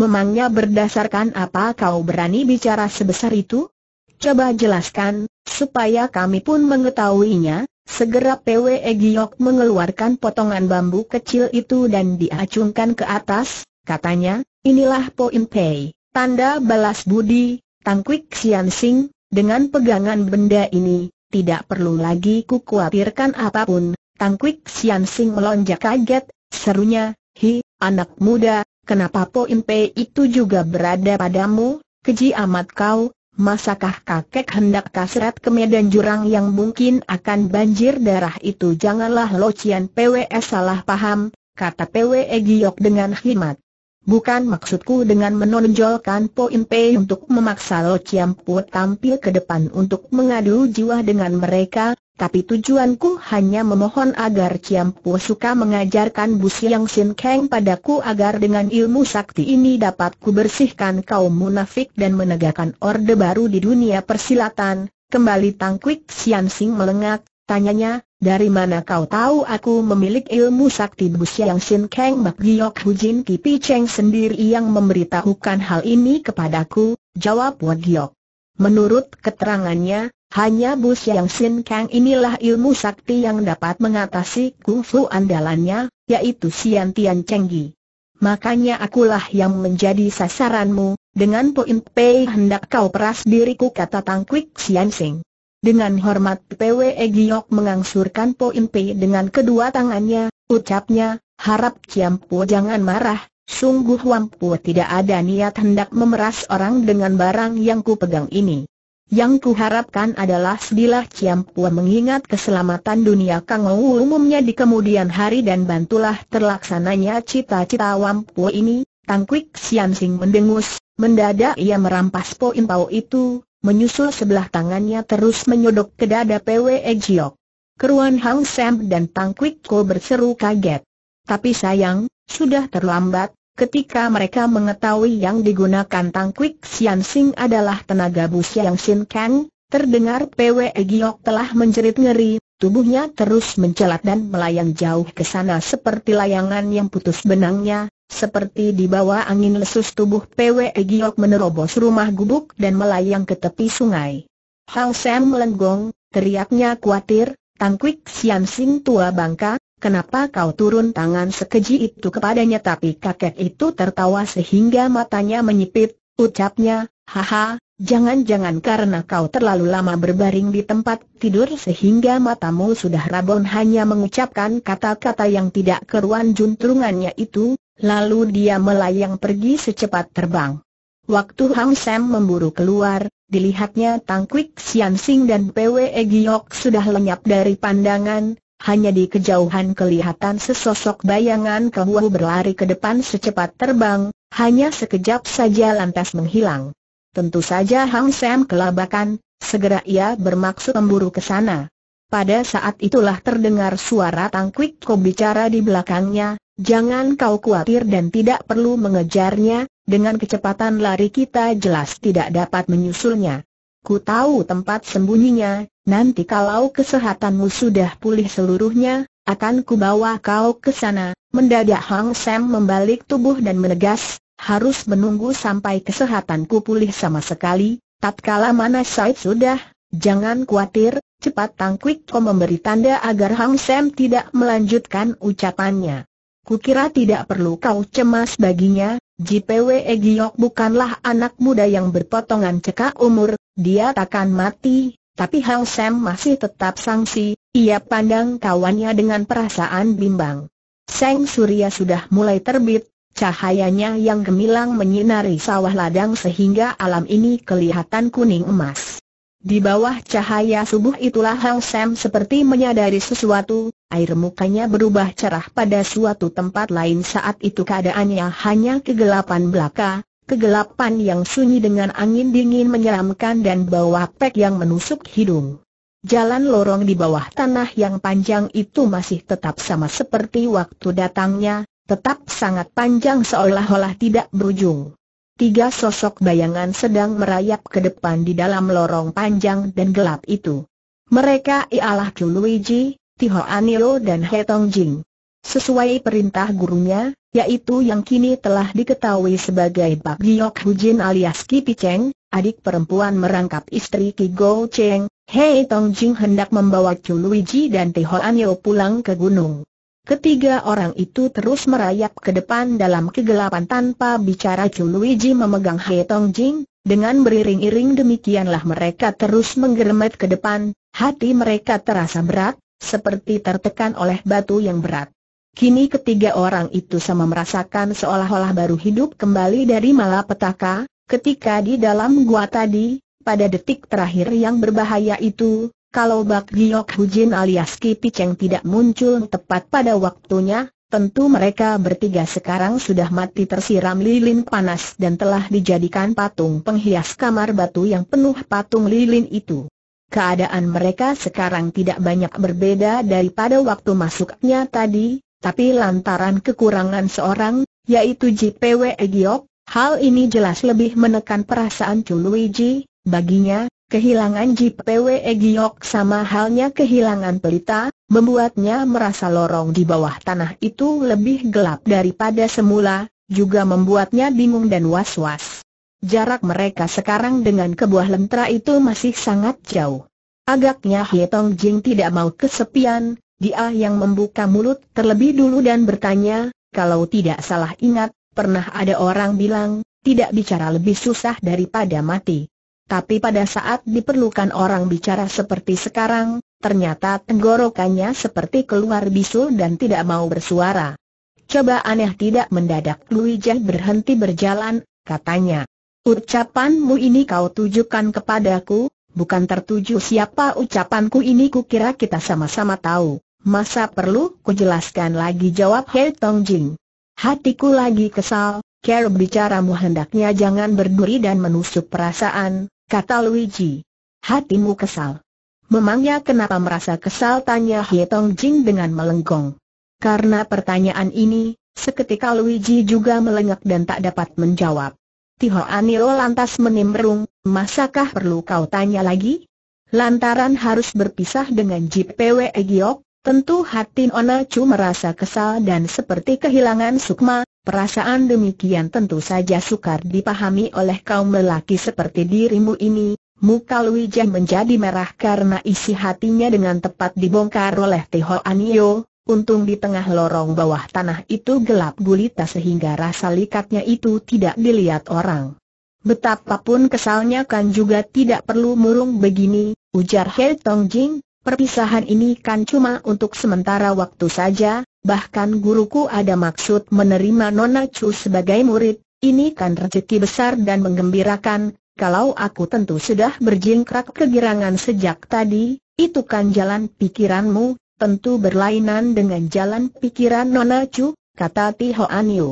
Memangnya berdasarkan apa kau berani bicara sebesar itu? Coba jelaskan, supaya kami pun mengetahuinya, Segera PWE Giok mengeluarkan potongan bambu kecil itu dan diacungkan ke atas, katanya, inilah poin Pei, tanda balas budi, Tangkwik Sian Sing, dengan pegangan benda ini, tidak perlu lagi ku khawatirkan apapun, Tangkwik Sian Sing melonjak kaget, serunya, hi, anak muda, Kenapa Po Impe itu juga berada padamu, keji amat kau, masakah kakek hendak kasrat ke medan jurang yang mungkin akan banjir darah itu janganlah Locian PWS salah paham, kata PWE Giok dengan himat. Bukan maksudku dengan menonjolkan poin P untuk memaksa Lo Chiam Pu tampil ke depan untuk mengadu jiwa dengan mereka, tapi tujuanku hanya memohon agar Chiam Pu suka mengajarkan Bu Siang Sin Kang padaku agar dengan ilmu sakti ini dapat ku bersihkan kaum munafik dan menegakkan orde baru di dunia persilatan. Kembali Kwik Sian Sing melengak, tanyanya, dari mana kau tahu aku memiliki ilmu sakti bus yang Sin Kang Bak Giok Ki Kipi Cheng sendiri yang memberitahukan hal ini kepadaku, jawab Wak Giok. Menurut keterangannya, hanya bus yang Sin Kang inilah ilmu sakti yang dapat mengatasi kungfu andalannya, yaitu Sian Tian Chenggi. Makanya akulah yang menjadi sasaranmu, dengan poin P hendak kau peras diriku kata Tang Kwik Sian Sing. Dengan hormat PWE Giok mengangsurkan poin P dengan kedua tangannya, ucapnya, harap Ciampu jangan marah, sungguh Wampu tidak ada niat hendak memeras orang dengan barang yang ku pegang ini. Yang kuharapkan adalah sedilah Ciampu mengingat keselamatan dunia Kang Ou umumnya di kemudian hari dan bantulah terlaksananya cita-cita Wampu ini, Tangkwik Sian mendengus, mendadak ia merampas poin pau itu, menyusul sebelah tangannya terus menyodok ke dada PW Ejiok. Keruan Hang Sam dan Tang Kwik Ko berseru kaget. Tapi sayang, sudah terlambat, ketika mereka mengetahui yang digunakan Tang Kwik Sian Sing adalah tenaga bus yang Sin Kang, terdengar PW Ejiok telah menjerit ngeri, tubuhnya terus mencelat dan melayang jauh ke sana seperti layangan yang putus benangnya, seperti di bawah angin lesus tubuh P.W.E. Giok menerobos rumah gubuk dan melayang ke tepi sungai. Hang Sam melenggong, teriaknya khawatir, Quick Sian Sing tua bangka, kenapa kau turun tangan sekeji itu kepadanya tapi kakek itu tertawa sehingga matanya menyipit, ucapnya, haha, Jangan-jangan karena kau terlalu lama berbaring di tempat tidur sehingga matamu sudah rabun hanya mengucapkan kata-kata yang tidak keruan juntrungannya itu, lalu dia melayang pergi secepat terbang. Waktu Hang Sam memburu keluar, dilihatnya Tang Kwik Sian Sing dan PWE Giok sudah lenyap dari pandangan, hanya di kejauhan kelihatan sesosok bayangan kebuah berlari ke depan secepat terbang, hanya sekejap saja lantas menghilang. Tentu saja Hang Sam kelabakan, segera ia bermaksud memburu ke sana. Pada saat itulah terdengar suara Tang Kwik Ko bicara di belakangnya, jangan kau khawatir dan tidak perlu mengejarnya, dengan kecepatan lari kita jelas tidak dapat menyusulnya. Ku tahu tempat sembunyinya, nanti kalau kesehatanmu sudah pulih seluruhnya, akan kubawa kau ke sana. Mendadak Hang Sam membalik tubuh dan menegas, harus menunggu sampai kesehatanku pulih sama sekali, tatkala mana Said sudah, jangan khawatir, cepat Tang Kwik Ko memberi tanda agar Hang Sam tidak melanjutkan ucapannya. Kukira tidak perlu kau cemas baginya, JPW Egyok bukanlah anak muda yang berpotongan cekak umur, dia takkan mati, tapi Hang Sam masih tetap sangsi, ia pandang kawannya dengan perasaan bimbang. Seng Surya sudah mulai terbit, Cahayanya yang gemilang menyinari sawah ladang sehingga alam ini kelihatan kuning emas. Di bawah cahaya subuh itulah Hang Sam seperti menyadari sesuatu, air mukanya berubah cerah pada suatu tempat lain saat itu keadaannya hanya kegelapan belaka, kegelapan yang sunyi dengan angin dingin menyeramkan dan bau apek yang menusuk hidung. Jalan lorong di bawah tanah yang panjang itu masih tetap sama seperti waktu datangnya, tetap sangat panjang seolah-olah tidak berujung. Tiga sosok bayangan sedang merayap ke depan di dalam lorong panjang dan gelap itu. Mereka ialah Chu Luigi, Tiho Anilo dan He Tong Jing. Sesuai perintah gurunya, yaitu yang kini telah diketahui sebagai Pak Giok Jin alias Kipi Cheng, adik perempuan merangkap istri Ki Go Cheng, He Tong Jing hendak membawa Chu Luigi dan Tiho Anilo pulang ke gunung. Ketiga orang itu terus merayap ke depan dalam kegelapan tanpa bicara Chu Luigi memegang He Tong Jing, dengan beriring-iring demikianlah mereka terus menggeremet ke depan, hati mereka terasa berat, seperti tertekan oleh batu yang berat. Kini ketiga orang itu sama merasakan seolah-olah baru hidup kembali dari malapetaka, ketika di dalam gua tadi, pada detik terakhir yang berbahaya itu, kalau Bak Giok Hujin alias Ki Piceng tidak muncul tepat pada waktunya, tentu mereka bertiga sekarang sudah mati tersiram lilin panas dan telah dijadikan patung penghias kamar batu yang penuh patung lilin itu. Keadaan mereka sekarang tidak banyak berbeda daripada waktu masuknya tadi, tapi lantaran kekurangan seorang, yaitu JPW Giok, hal ini jelas lebih menekan perasaan Luigi, baginya, Kehilangan JPW e Giok sama halnya kehilangan pelita, membuatnya merasa lorong di bawah tanah itu lebih gelap daripada semula, juga membuatnya bingung dan was-was. Jarak mereka sekarang dengan kebuah lentera itu masih sangat jauh. Agaknya Tong Jing tidak mau kesepian, dia yang membuka mulut terlebih dulu dan bertanya, kalau tidak salah ingat, pernah ada orang bilang, tidak bicara lebih susah daripada mati. Tapi pada saat diperlukan orang bicara seperti sekarang, ternyata tenggorokannya seperti keluar bisul dan tidak mau bersuara. Coba aneh tidak mendadak Luigi berhenti berjalan, katanya. Ucapanmu ini kau tujukan kepadaku, bukan tertuju siapa ucapanku ini kukira kita sama-sama tahu. Masa perlu kujelaskan lagi jawab Hei Tong Jing. Hatiku lagi kesal, Care bicaramu hendaknya jangan berduri dan menusuk perasaan, kata Luigi. Hatimu kesal. Memangnya kenapa merasa kesal tanya Tong Jing dengan melengkung. Karena pertanyaan ini, seketika Luigi juga melengak dan tak dapat menjawab. Tiho Anilo lantas menimbrung, masakah perlu kau tanya lagi? Lantaran harus berpisah dengan Jip PW Giok, tentu hati Ona Chu merasa kesal dan seperti kehilangan sukma, Perasaan demikian tentu saja sukar dipahami oleh kaum lelaki seperti dirimu ini, muka Luijah menjadi merah karena isi hatinya dengan tepat dibongkar oleh Teho Anio, untung di tengah lorong bawah tanah itu gelap gulita sehingga rasa likatnya itu tidak dilihat orang. Betapapun kesalnya kan juga tidak perlu murung begini, ujar He Tong Jing, perpisahan ini kan cuma untuk sementara waktu saja, Bahkan guruku ada maksud menerima Nona Chu sebagai murid, ini kan rezeki besar dan menggembirakan, kalau aku tentu sudah berjingkrak kegirangan sejak tadi, itu kan jalan pikiranmu, tentu berlainan dengan jalan pikiran Nona Chu, kata Ti Anio. Yu.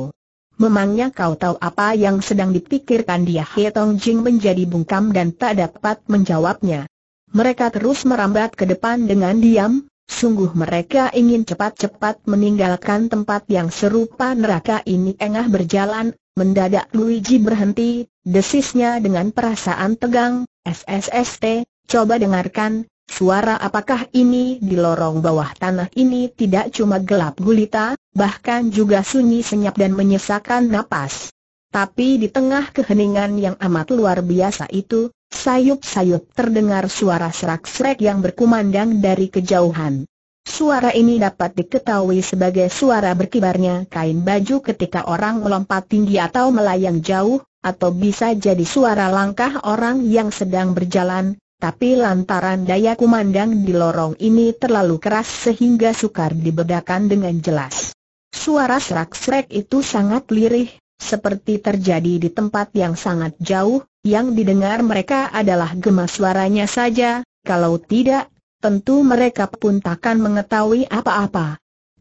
Memangnya kau tahu apa yang sedang dipikirkan dia He Tong Jing menjadi bungkam dan tak dapat menjawabnya. Mereka terus merambat ke depan dengan diam, Sungguh mereka ingin cepat-cepat meninggalkan tempat yang serupa neraka ini engah berjalan, mendadak Luigi berhenti, desisnya dengan perasaan tegang, SSST, coba dengarkan, suara apakah ini di lorong bawah tanah ini tidak cuma gelap gulita, bahkan juga sunyi senyap dan menyesakan napas. Tapi di tengah keheningan yang amat luar biasa itu, sayup-sayup terdengar suara serak-serak yang berkumandang dari kejauhan. Suara ini dapat diketahui sebagai suara berkibarnya kain baju ketika orang melompat tinggi atau melayang jauh, atau bisa jadi suara langkah orang yang sedang berjalan, tapi lantaran daya kumandang di lorong ini terlalu keras sehingga sukar dibedakan dengan jelas. Suara serak-serak itu sangat lirih, seperti terjadi di tempat yang sangat jauh, yang didengar mereka adalah gema suaranya saja, kalau tidak, tentu mereka pun takkan mengetahui apa-apa.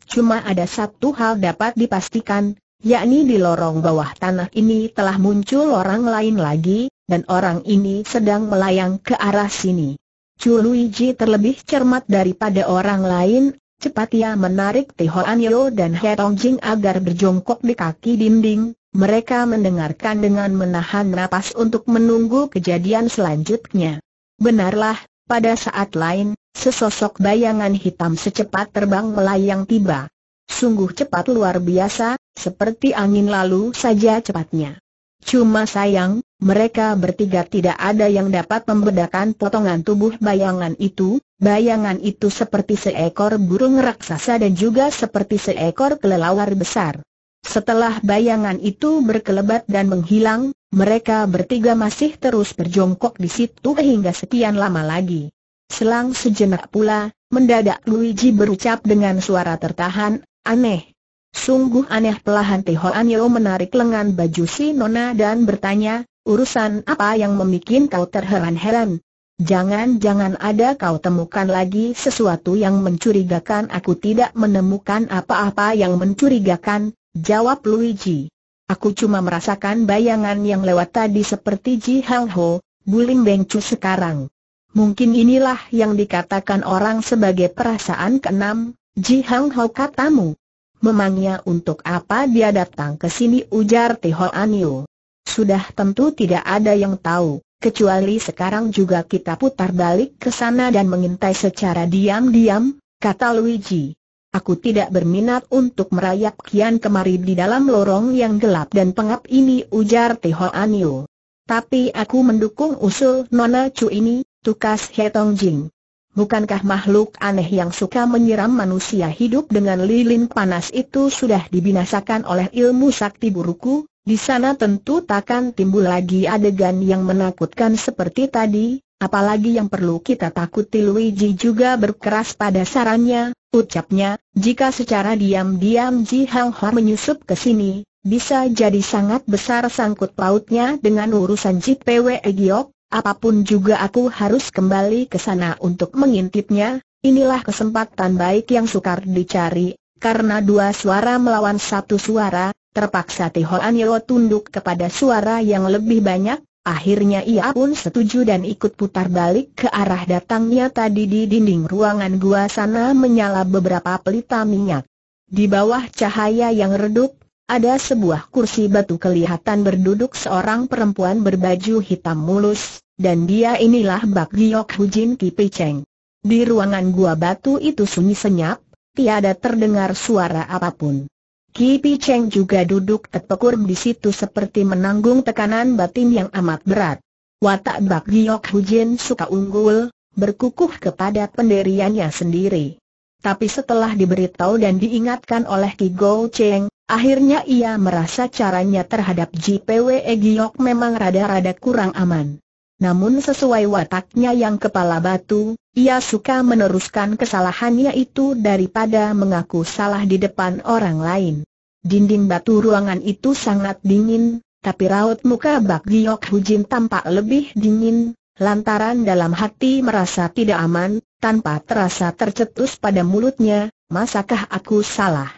Cuma ada satu hal dapat dipastikan, yakni di lorong bawah tanah ini telah muncul orang lain lagi, dan orang ini sedang melayang ke arah sini. Chu Luigi terlebih cermat daripada orang lain, cepat ia menarik Tihoan Yeo dan He Tong Jing agar berjongkok di kaki dinding, mereka mendengarkan dengan menahan napas untuk menunggu kejadian selanjutnya. Benarlah, pada saat lain, sesosok bayangan hitam secepat terbang melayang tiba. Sungguh cepat luar biasa, seperti angin lalu saja cepatnya. Cuma sayang, mereka bertiga tidak ada yang dapat membedakan potongan tubuh bayangan itu, bayangan itu seperti seekor burung raksasa dan juga seperti seekor kelelawar besar. Setelah bayangan itu berkelebat dan menghilang, mereka bertiga masih terus berjongkok di situ hingga sekian lama lagi. Selang sejenak pula, mendadak Luigi berucap dengan suara tertahan, aneh. Sungguh aneh pelahan Tihoan menarik lengan baju si Nona dan bertanya, urusan apa yang memikin kau terheran-heran? Jangan-jangan ada kau temukan lagi sesuatu yang mencurigakan Aku tidak menemukan apa-apa yang mencurigakan, jawab Luigi. Aku cuma merasakan bayangan yang lewat tadi seperti Ji Hang Ho, Bulim Beng Chu sekarang. Mungkin inilah yang dikatakan orang sebagai perasaan keenam, Ji Hang Ho katamu. Memangnya untuk apa dia datang ke sini ujar Teho Anio. Sudah tentu tidak ada yang tahu, kecuali sekarang juga kita putar balik ke sana dan mengintai secara diam-diam, kata Luigi. Aku tidak berminat untuk merayap kian kemari di dalam lorong yang gelap dan pengap ini ujar Tiho Anio. Tapi aku mendukung usul Nona Chu ini, tukas Hetong Jing. Bukankah makhluk aneh yang suka menyiram manusia hidup dengan lilin panas itu sudah dibinasakan oleh ilmu sakti buruku? Di sana tentu takkan timbul lagi adegan yang menakutkan seperti tadi, apalagi yang perlu kita takuti Luigi juga berkeras pada sarannya, Ucapnya, jika secara diam-diam Ji Hang Ho menyusup ke sini, bisa jadi sangat besar sangkut pautnya dengan urusan Ji Pwe Giok, apapun juga aku harus kembali ke sana untuk mengintipnya, inilah kesempatan baik yang sukar dicari, karena dua suara melawan satu suara, terpaksa Tihoan Yeo tunduk kepada suara yang lebih banyak, Akhirnya ia pun setuju dan ikut putar balik ke arah datangnya tadi di dinding ruangan gua sana menyala beberapa pelita minyak. Di bawah cahaya yang redup, ada sebuah kursi batu kelihatan berduduk seorang perempuan berbaju hitam mulus, dan dia inilah Bak Giok Hujin Kipi Cheng. Di ruangan gua batu itu sunyi senyap, tiada terdengar suara apapun. Ki Pi Cheng juga duduk terpekur di situ seperti menanggung tekanan batin yang amat berat. Watak Bak Giok Jin suka unggul, berkukuh kepada pendiriannya sendiri. Tapi setelah diberitahu dan diingatkan oleh Ki Go Cheng, akhirnya ia merasa caranya terhadap JPW Giok memang rada-rada kurang aman. Namun sesuai wataknya yang kepala batu, ia suka meneruskan kesalahannya itu daripada mengaku salah di depan orang lain. Dinding batu ruangan itu sangat dingin, tapi raut muka Bak Giok Hujin tampak lebih dingin, lantaran dalam hati merasa tidak aman, tanpa terasa tercetus pada mulutnya, masakah aku salah?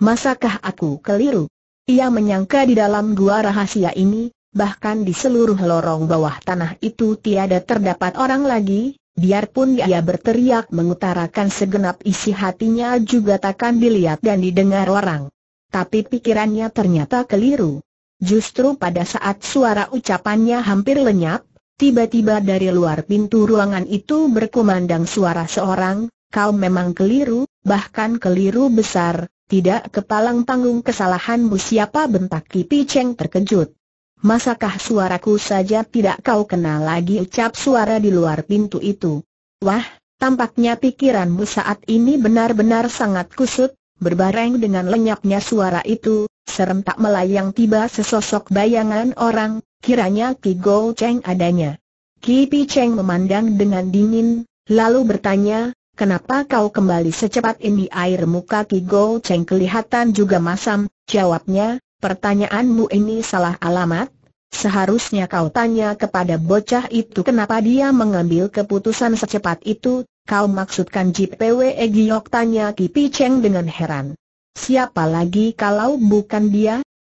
Masakah aku keliru? Ia menyangka di dalam gua rahasia ini, bahkan di seluruh lorong bawah tanah itu tiada terdapat orang lagi, biarpun dia berteriak mengutarakan segenap isi hatinya juga takkan dilihat dan didengar orang. Tapi pikirannya ternyata keliru. Justru pada saat suara ucapannya hampir lenyap, tiba-tiba dari luar pintu ruangan itu berkumandang suara seorang, kau memang keliru, bahkan keliru besar, tidak kepalang tanggung kesalahanmu siapa bentak Kipi Cheng terkejut. Masakah suaraku saja tidak kau kenal lagi ucap suara di luar pintu itu? Wah, tampaknya pikiranmu saat ini benar-benar sangat kusut, berbareng dengan lenyapnya suara itu, serentak melayang tiba sesosok bayangan orang, kiranya Ki Go Cheng adanya. Ki Pi Cheng memandang dengan dingin, lalu bertanya, kenapa kau kembali secepat ini air muka Ki Go Cheng kelihatan juga masam, jawabnya, Pertanyaanmu ini salah alamat, seharusnya kau tanya kepada bocah itu kenapa dia mengambil keputusan secepat itu, kau maksudkan JPW Egiok? tanya Kipi Cheng dengan heran. Siapa lagi kalau bukan dia?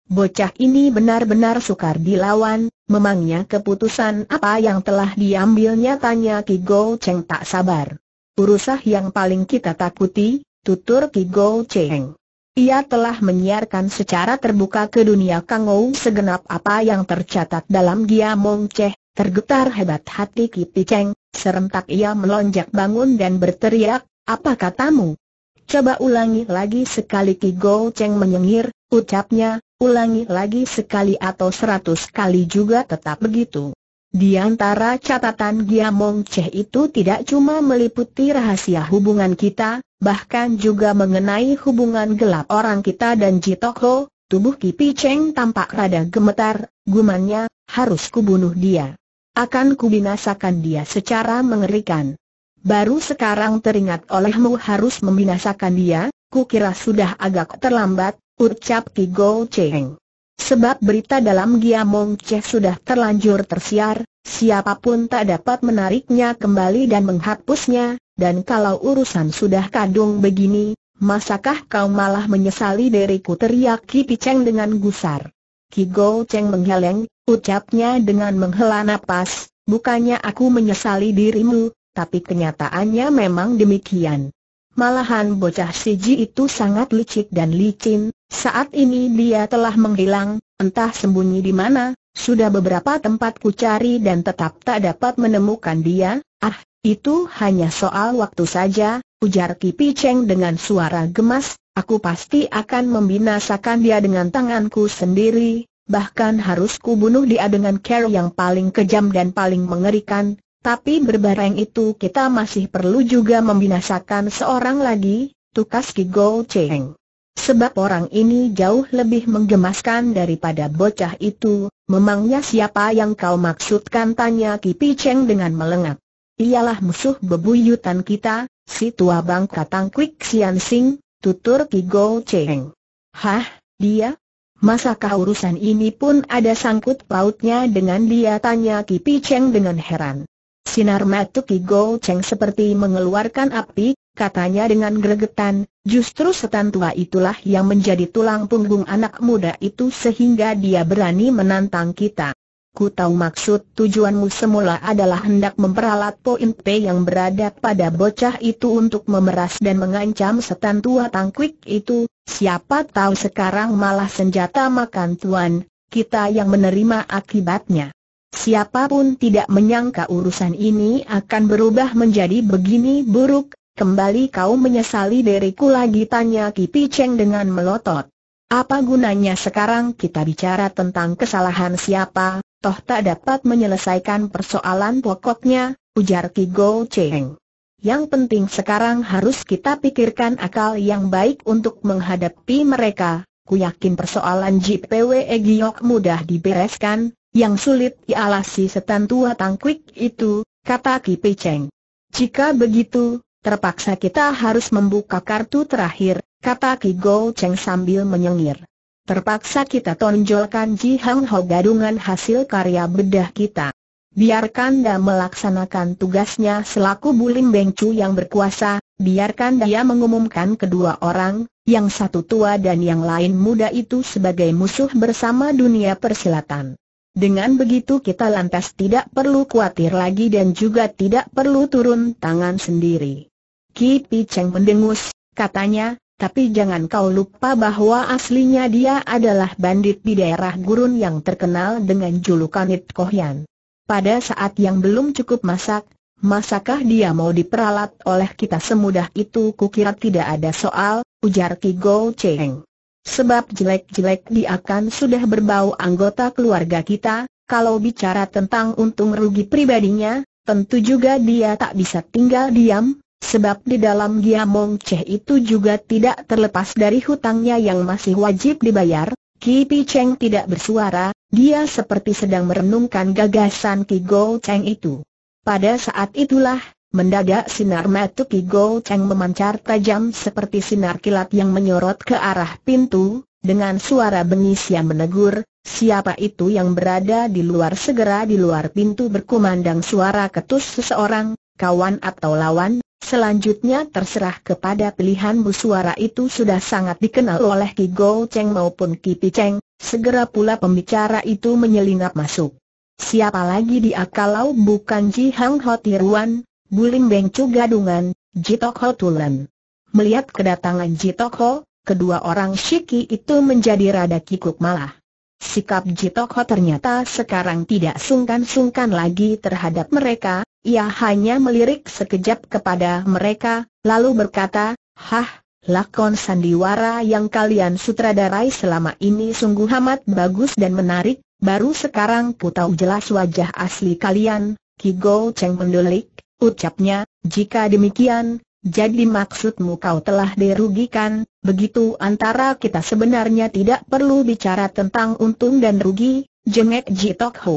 Bocah ini benar-benar sukar dilawan, memangnya keputusan apa yang telah diambilnya tanya Ki Go Cheng tak sabar. Urusah yang paling kita takuti, tutur Ki Go Cheng. Ia telah menyiarkan secara terbuka ke dunia Kang Ou segenap apa yang tercatat dalam Gia Mong Cheh, tergetar hebat hati Kipi Cheng, serentak ia melonjak bangun dan berteriak, apa katamu? Coba ulangi lagi sekali Ki Go Cheng menyengir, ucapnya, ulangi lagi sekali atau seratus kali juga tetap begitu. Di antara catatan Gia Mong Cheh itu tidak cuma meliputi rahasia hubungan kita, bahkan juga mengenai hubungan gelap orang kita dan Jitoko, tubuh Kipi Cheng tampak rada gemetar, gumannya, harus kubunuh dia. Akan kubinasakan dia secara mengerikan. Baru sekarang teringat olehmu harus membinasakan dia, kukira sudah agak terlambat, ucap Ki Go Cheng. Sebab berita dalam Giamong Che sudah terlanjur tersiar, siapapun tak dapat menariknya kembali dan menghapusnya, dan kalau urusan sudah kadung begini, masakah kau malah menyesali diriku teriak Ki Cheng dengan gusar. Ki Go Cheng menggeleng, ucapnya dengan menghela napas, bukannya aku menyesali dirimu, tapi kenyataannya memang demikian. Malahan bocah Siji itu sangat licik dan licin, saat ini dia telah menghilang, entah sembunyi di mana, sudah beberapa tempat ku cari dan tetap tak dapat menemukan dia, ah, itu hanya soal waktu saja, ujar Kipi Cheng dengan suara gemas, aku pasti akan membinasakan dia dengan tanganku sendiri, bahkan harus ku bunuh dia dengan cara yang paling kejam dan paling mengerikan, tapi berbareng itu kita masih perlu juga membinasakan seorang lagi, tukas Ki Cheng. Sebab orang ini jauh lebih menggemaskan daripada bocah itu, memangnya siapa yang kau maksudkan tanya Kipi Cheng dengan melengak. Ialah musuh bebuyutan kita, si tua bangka tangkwik Sian Sing, tutur Ki Go Cheng. Hah, dia? Masakah urusan ini pun ada sangkut pautnya dengan dia tanya Kipi Cheng dengan heran. Sinar mata Ki Go Cheng seperti mengeluarkan api, katanya dengan gregetan, justru setan tua itulah yang menjadi tulang punggung anak muda itu sehingga dia berani menantang kita. Ku tahu maksud tujuanmu semula adalah hendak memperalat poin P yang berada pada bocah itu untuk memeras dan mengancam setan tua tangkwik itu, siapa tahu sekarang malah senjata makan tuan, kita yang menerima akibatnya. Siapapun tidak menyangka urusan ini akan berubah menjadi begini buruk, kembali kau menyesali diriku lagi tanya Ki Cheng dengan melotot. Apa gunanya sekarang kita bicara tentang kesalahan siapa, toh tak dapat menyelesaikan persoalan pokoknya, ujar Ki Go Cheng. Yang penting sekarang harus kita pikirkan akal yang baik untuk menghadapi mereka, ku yakin persoalan JPW Egyok mudah dibereskan, yang sulit dialasi setan tua tangklik itu, kata Ki Pecheng. Jika begitu, terpaksa kita harus membuka kartu terakhir, kata Ki Go Cheng sambil menyengir. Terpaksa kita tonjolkan Ji Hang Ho gadungan hasil karya bedah kita. Biarkan dia melaksanakan tugasnya selaku Bulim Bengcu yang berkuasa, biarkan dia mengumumkan kedua orang, yang satu tua dan yang lain muda itu sebagai musuh bersama dunia persilatan. Dengan begitu kita lantas tidak perlu khawatir lagi dan juga tidak perlu turun tangan sendiri. Ki Pi Cheng mendengus, katanya, tapi jangan kau lupa bahwa aslinya dia adalah bandit di daerah gurun yang terkenal dengan julukan It Kohyan. Pada saat yang belum cukup masak, masakah dia mau diperalat oleh kita semudah itu kukira tidak ada soal, ujar Ki Go Cheng sebab jelek-jelek dia akan sudah berbau anggota keluarga kita, kalau bicara tentang untung rugi pribadinya, tentu juga dia tak bisa tinggal diam, sebab di dalam dia Cheh itu juga tidak terlepas dari hutangnya yang masih wajib dibayar, Ki Pi Cheng tidak bersuara, dia seperti sedang merenungkan gagasan Ki Go Cheng itu. Pada saat itulah, Mendadak sinar Ki Go Cheng memancar tajam seperti sinar kilat yang menyorot ke arah pintu, dengan suara bengis yang menegur, siapa itu yang berada di luar segera di luar pintu berkumandang suara ketus seseorang, kawan atau lawan, selanjutnya terserah kepada pilihan pilihanmu suara itu sudah sangat dikenal oleh Ki Go Cheng maupun Ki Pi Cheng, segera pula pembicara itu menyelinap masuk. Siapa lagi dia kalau bukan Ji Hang Ho Tiruan, Buling beng Gadungan, Jitokho Tulen. Melihat kedatangan Jitoko, kedua orang Shiki itu menjadi rada kikuk malah. Sikap Jitoko ternyata sekarang tidak sungkan-sungkan lagi terhadap mereka, ia hanya melirik sekejap kepada mereka, lalu berkata, Hah, lakon sandiwara yang kalian sutradarai selama ini sungguh amat bagus dan menarik, baru sekarang ku tahu jelas wajah asli kalian, Kigo Cheng mendelik, ucapnya, jika demikian, jadi maksudmu kau telah dirugikan, begitu antara kita sebenarnya tidak perlu bicara tentang untung dan rugi, jengek Jitok Ho.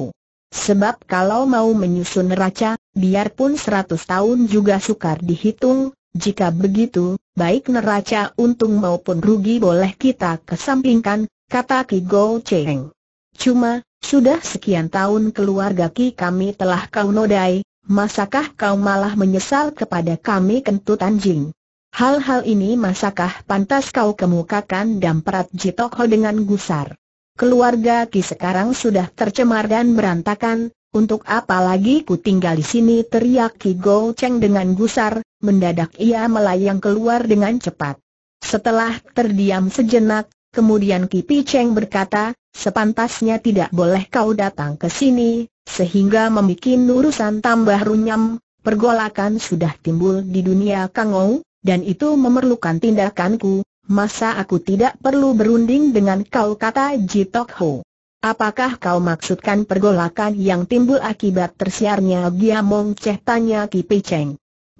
Sebab kalau mau menyusun neraca, biarpun seratus tahun juga sukar dihitung, jika begitu, baik neraca untung maupun rugi boleh kita kesampingkan, kata Ki Go Cheng. Cuma, sudah sekian tahun keluarga Ki kami telah kau nodai, Masakah kau malah menyesal kepada kami kentut anjing? Hal-hal ini masakah pantas kau kemukakan dan damprat Jitokho dengan gusar? Keluarga Ki sekarang sudah tercemar dan berantakan, untuk apa lagi ku tinggal di sini teriak Ki Go Cheng dengan gusar, mendadak ia melayang keluar dengan cepat. Setelah terdiam sejenak, kemudian Ki Pi Cheng berkata, sepantasnya tidak boleh kau datang ke sini, sehingga membuat urusan tambah runyam, pergolakan sudah timbul di dunia Kangou, dan itu memerlukan tindakanku, masa aku tidak perlu berunding dengan kau kata Jitok Ho. Apakah kau maksudkan pergolakan yang timbul akibat tersiarnya Giamong Ceh tanya Kipi Cheng?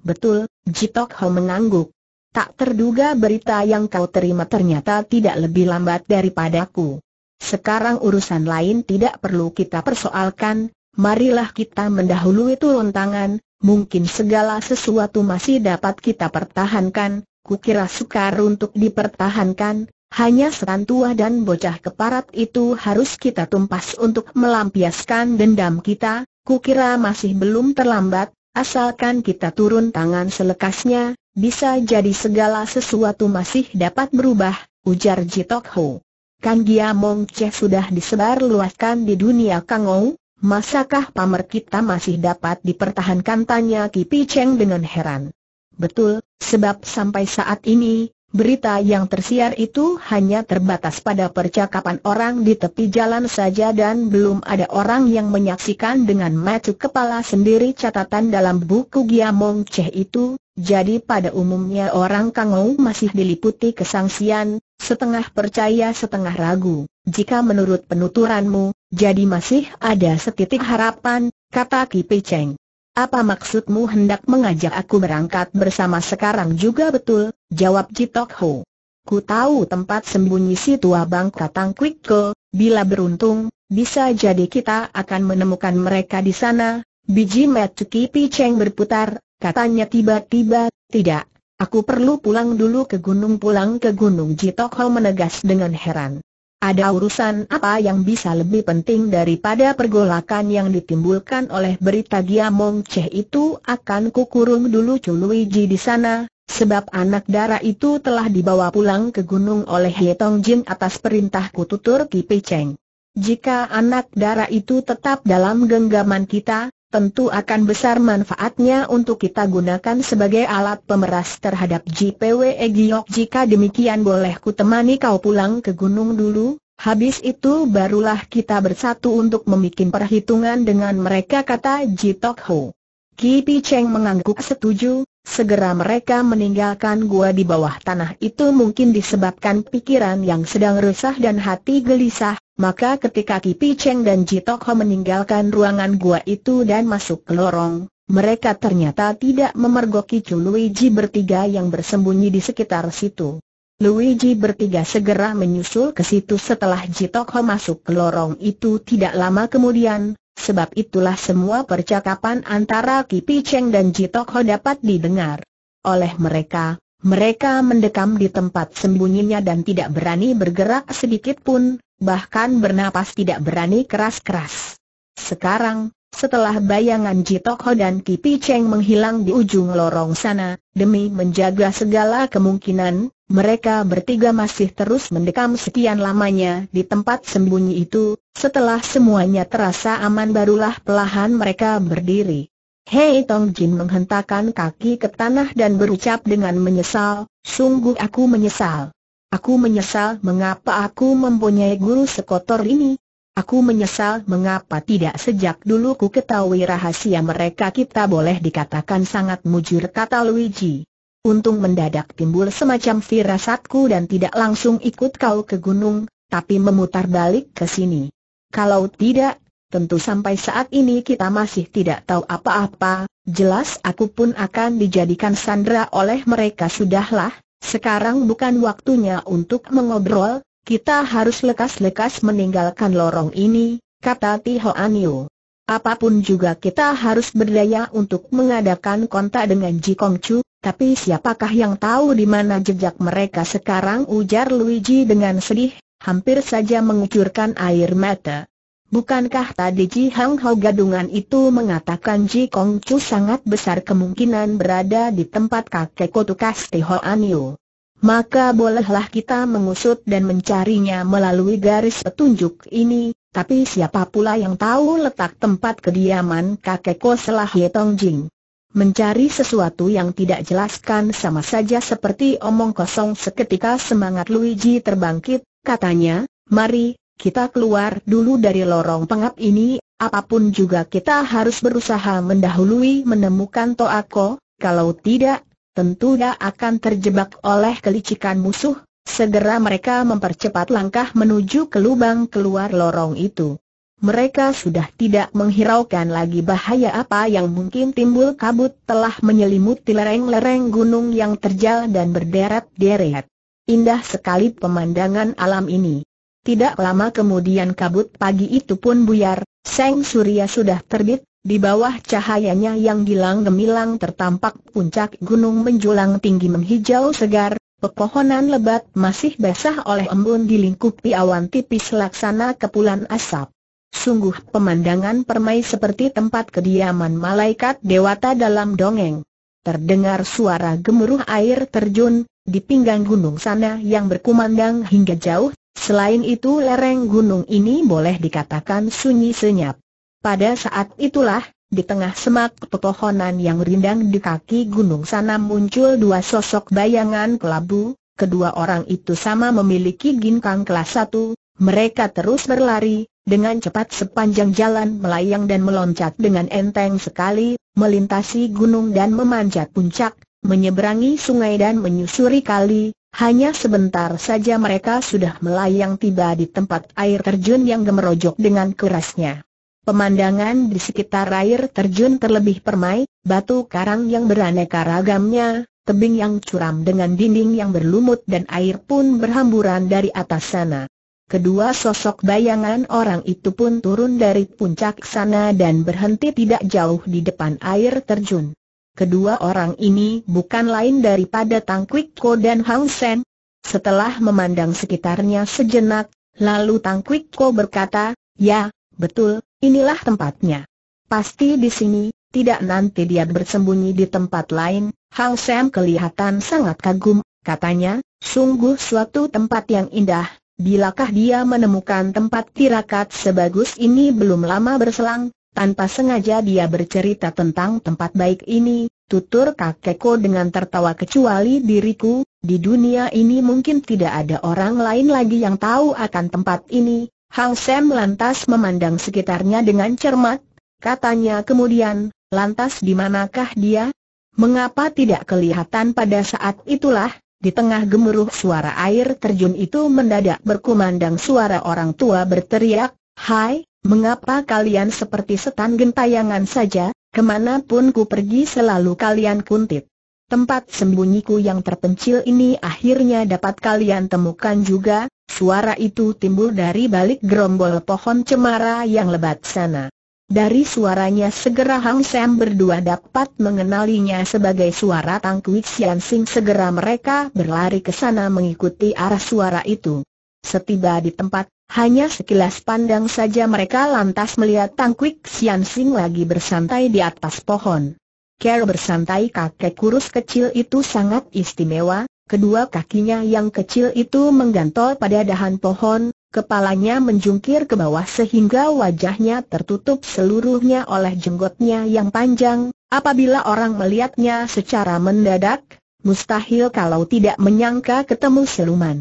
Betul, Jitok Ho mengangguk. Tak terduga berita yang kau terima ternyata tidak lebih lambat daripadaku. Sekarang urusan lain tidak perlu kita persoalkan, marilah kita mendahului turun tangan, mungkin segala sesuatu masih dapat kita pertahankan, kukira sukar untuk dipertahankan, hanya setan tua dan bocah keparat itu harus kita tumpas untuk melampiaskan dendam kita, kukira masih belum terlambat, asalkan kita turun tangan selekasnya, bisa jadi segala sesuatu masih dapat berubah, ujar Jitok Ho. Kan Gia Mong Che sudah disebar luaskan di dunia Kangou, masakah pamer kita masih dapat dipertahankan tanya Ki Cheng dengan heran. Betul, sebab sampai saat ini, Berita yang tersiar itu hanya terbatas pada percakapan orang di tepi jalan saja dan belum ada orang yang menyaksikan dengan mata kepala sendiri catatan dalam buku Giamong Cheh itu, jadi pada umumnya orang Kangou masih diliputi kesangsian, setengah percaya setengah ragu. Jika menurut penuturanmu, jadi masih ada setitik harapan, kata Ki Pecheng. Apa maksudmu hendak mengajak aku berangkat bersama sekarang juga betul? Jawab Jitok Ho. Ku tahu tempat sembunyi si tua bangka Quick Ko, bila beruntung, bisa jadi kita akan menemukan mereka di sana. Biji Kipi Cheng berputar, katanya tiba-tiba, tidak, aku perlu pulang dulu ke gunung pulang ke gunung Jitok Ho menegas dengan heran. Ada urusan apa yang bisa lebih penting daripada pergolakan yang ditimbulkan oleh berita Giamong Cheh itu akan kukurung dulu Chuluiji di sana, sebab anak darah itu telah dibawa pulang ke gunung oleh Yetong Jin atas perintah kututur Kipi Cheng. Jika anak darah itu tetap dalam genggaman kita, tentu akan besar manfaatnya untuk kita gunakan sebagai alat pemeras terhadap JPW Egyok. Jika demikian boleh ku temani kau pulang ke gunung dulu? Habis itu barulah kita bersatu untuk membuat perhitungan dengan mereka kata Jitok Ho. Ki Pi Cheng mengangguk setuju, Segera mereka meninggalkan gua di bawah tanah itu mungkin disebabkan pikiran yang sedang resah dan hati gelisah, maka ketika Kipi Cheng dan Jitok Ho meninggalkan ruangan gua itu dan masuk ke lorong, mereka ternyata tidak memergoki Chu Luigi bertiga yang bersembunyi di sekitar situ. Luigi bertiga segera menyusul ke situ setelah Jitok Ho masuk ke lorong itu tidak lama kemudian, Sebab itulah semua percakapan antara Ki Cheng dan Jitok Ho dapat didengar. Oleh mereka, mereka mendekam di tempat sembunyinya dan tidak berani bergerak sedikit pun, bahkan bernapas tidak berani keras-keras. Sekarang, setelah bayangan Jitok Ho dan Kipi Cheng menghilang di ujung lorong sana, demi menjaga segala kemungkinan, mereka bertiga masih terus mendekam sekian lamanya di tempat sembunyi itu, setelah semuanya terasa aman barulah pelahan mereka berdiri. Hei Tong Jin menghentakkan kaki ke tanah dan berucap dengan menyesal, sungguh aku menyesal. Aku menyesal mengapa aku mempunyai guru sekotor ini. Aku menyesal mengapa tidak sejak dulu ku ketahui rahasia mereka kita boleh dikatakan sangat mujur kata Luigi. Untung mendadak timbul semacam firasatku dan tidak langsung ikut kau ke gunung, tapi memutar balik ke sini. Kalau tidak, tentu sampai saat ini kita masih tidak tahu apa-apa, jelas aku pun akan dijadikan sandera oleh mereka sudahlah, sekarang bukan waktunya untuk mengobrol, kita harus lekas-lekas meninggalkan lorong ini, kata Ti Hoan Apapun juga kita harus berdaya untuk mengadakan kontak dengan Ji Kong Chu, tapi siapakah yang tahu di mana jejak mereka sekarang ujar Luigi dengan sedih, hampir saja mengucurkan air mata. Bukankah tadi Ji Hang Hao gadungan itu mengatakan Ji Kong Chu sangat besar kemungkinan berada di tempat kakek Kotukas Tiho Anio? Maka bolehlah kita mengusut dan mencarinya melalui garis petunjuk ini, tapi siapa pula yang tahu letak tempat kediaman kakek Ko Selah Yetong Jing? Mencari sesuatu yang tidak jelaskan sama saja seperti omong kosong seketika semangat Luigi terbangkit, Katanya, mari, kita keluar dulu dari lorong pengap ini, apapun juga kita harus berusaha mendahului menemukan Toako, kalau tidak, tentu dia akan terjebak oleh kelicikan musuh, segera mereka mempercepat langkah menuju ke lubang keluar lorong itu. Mereka sudah tidak menghiraukan lagi bahaya apa yang mungkin timbul kabut telah menyelimuti lereng-lereng gunung yang terjal dan berderet-deret. Indah sekali pemandangan alam ini. Tidak lama kemudian kabut pagi itu pun buyar, Seng Surya sudah terbit, di bawah cahayanya yang gilang gemilang tertampak puncak gunung menjulang tinggi menghijau segar, pepohonan lebat masih basah oleh embun dilingkupi awan tipis laksana kepulan asap. Sungguh pemandangan permai seperti tempat kediaman malaikat dewata dalam dongeng. Terdengar suara gemuruh air terjun, di pinggang gunung sana yang berkumandang hingga jauh, selain itu lereng gunung ini boleh dikatakan sunyi senyap. Pada saat itulah, di tengah semak pepohonan yang rindang di kaki gunung sana muncul dua sosok bayangan kelabu, kedua orang itu sama memiliki ginkang kelas satu. mereka terus berlari, dengan cepat sepanjang jalan melayang dan meloncat dengan enteng sekali, melintasi gunung dan memanjat puncak, menyeberangi sungai dan menyusuri kali, hanya sebentar saja mereka sudah melayang tiba di tempat air terjun yang gemerojok dengan kerasnya. Pemandangan di sekitar air terjun terlebih permai, batu karang yang beraneka ragamnya, tebing yang curam dengan dinding yang berlumut dan air pun berhamburan dari atas sana. Kedua sosok bayangan orang itu pun turun dari puncak sana dan berhenti tidak jauh di depan air terjun. Kedua orang ini bukan lain daripada Tang Kwik Ko dan Hang Sen. Setelah memandang sekitarnya sejenak, lalu Tang Kwik Ko berkata, Ya, betul, inilah tempatnya. Pasti di sini, tidak nanti dia bersembunyi di tempat lain. Hang Sen kelihatan sangat kagum, katanya, sungguh suatu tempat yang indah. Bilakah dia menemukan tempat tirakat sebagus ini belum lama berselang, tanpa sengaja dia bercerita tentang tempat baik ini, tutur kakekku dengan tertawa kecuali diriku, di dunia ini mungkin tidak ada orang lain lagi yang tahu akan tempat ini. Hang Sam lantas memandang sekitarnya dengan cermat, katanya kemudian, lantas di manakah dia? Mengapa tidak kelihatan pada saat itulah, di tengah gemuruh suara air terjun itu mendadak berkumandang suara orang tua berteriak, Hai, Mengapa kalian seperti setan gentayangan saja, Kemana pun ku pergi selalu kalian kuntit? Tempat sembunyiku yang terpencil ini akhirnya dapat kalian temukan juga, suara itu timbul dari balik gerombol pohon cemara yang lebat sana. Dari suaranya segera Hang Sam berdua dapat mengenalinya sebagai suara Tang Kui Sing segera mereka berlari ke sana mengikuti arah suara itu. Setiba di tempat hanya sekilas pandang saja mereka lantas melihat Tang Kwik Sian Sing lagi bersantai di atas pohon. Ker bersantai kakek kurus kecil itu sangat istimewa, kedua kakinya yang kecil itu menggantol pada dahan pohon, kepalanya menjungkir ke bawah sehingga wajahnya tertutup seluruhnya oleh jenggotnya yang panjang, apabila orang melihatnya secara mendadak, mustahil kalau tidak menyangka ketemu siluman.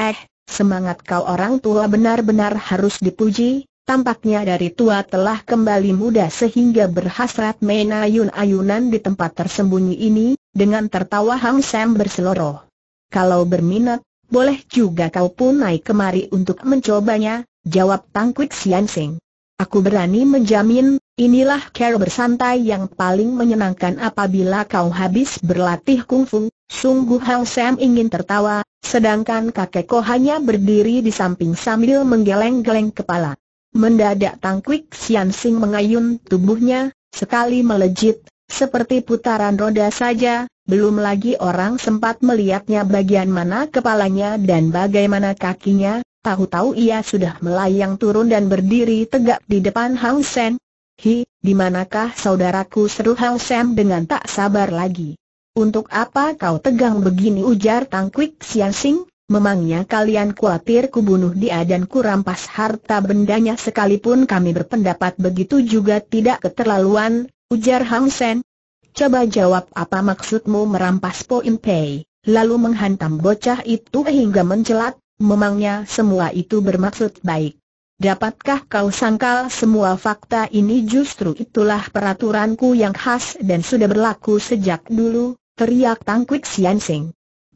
Eh, Semangat kau orang tua benar-benar harus dipuji, tampaknya dari tua telah kembali muda sehingga berhasrat menayun-ayunan di tempat tersembunyi ini, dengan tertawa Hang Sam berseloroh. Kalau berminat, boleh juga kau pun naik kemari untuk mencobanya, jawab Sian Sing. Aku berani menjamin, Inilah cara bersantai yang paling menyenangkan apabila kau habis berlatih kungfu. Sungguh Hang Sam ingin tertawa, sedangkan kakek ko hanya berdiri di samping sambil menggeleng-geleng kepala. Mendadak Tang Quick Sian Sing mengayun tubuhnya, sekali melejit, seperti putaran roda saja, belum lagi orang sempat melihatnya bagian mana kepalanya dan bagaimana kakinya, tahu-tahu ia sudah melayang turun dan berdiri tegak di depan Hang Sam. Hi, di manakah saudaraku seru Hang Sam dengan tak sabar lagi. Untuk apa kau tegang begini ujar Tang Kwik Sian Sing, memangnya kalian khawatir kubunuh dia dan kurampas harta bendanya sekalipun kami berpendapat begitu juga tidak keterlaluan, ujar Hang Sen. Coba jawab apa maksudmu merampas Poin Pei, lalu menghantam bocah itu hingga mencelat, memangnya semua itu bermaksud baik. Dapatkah kau sangkal semua fakta ini justru itulah peraturanku yang khas dan sudah berlaku sejak dulu, teriak Tangkwik Sian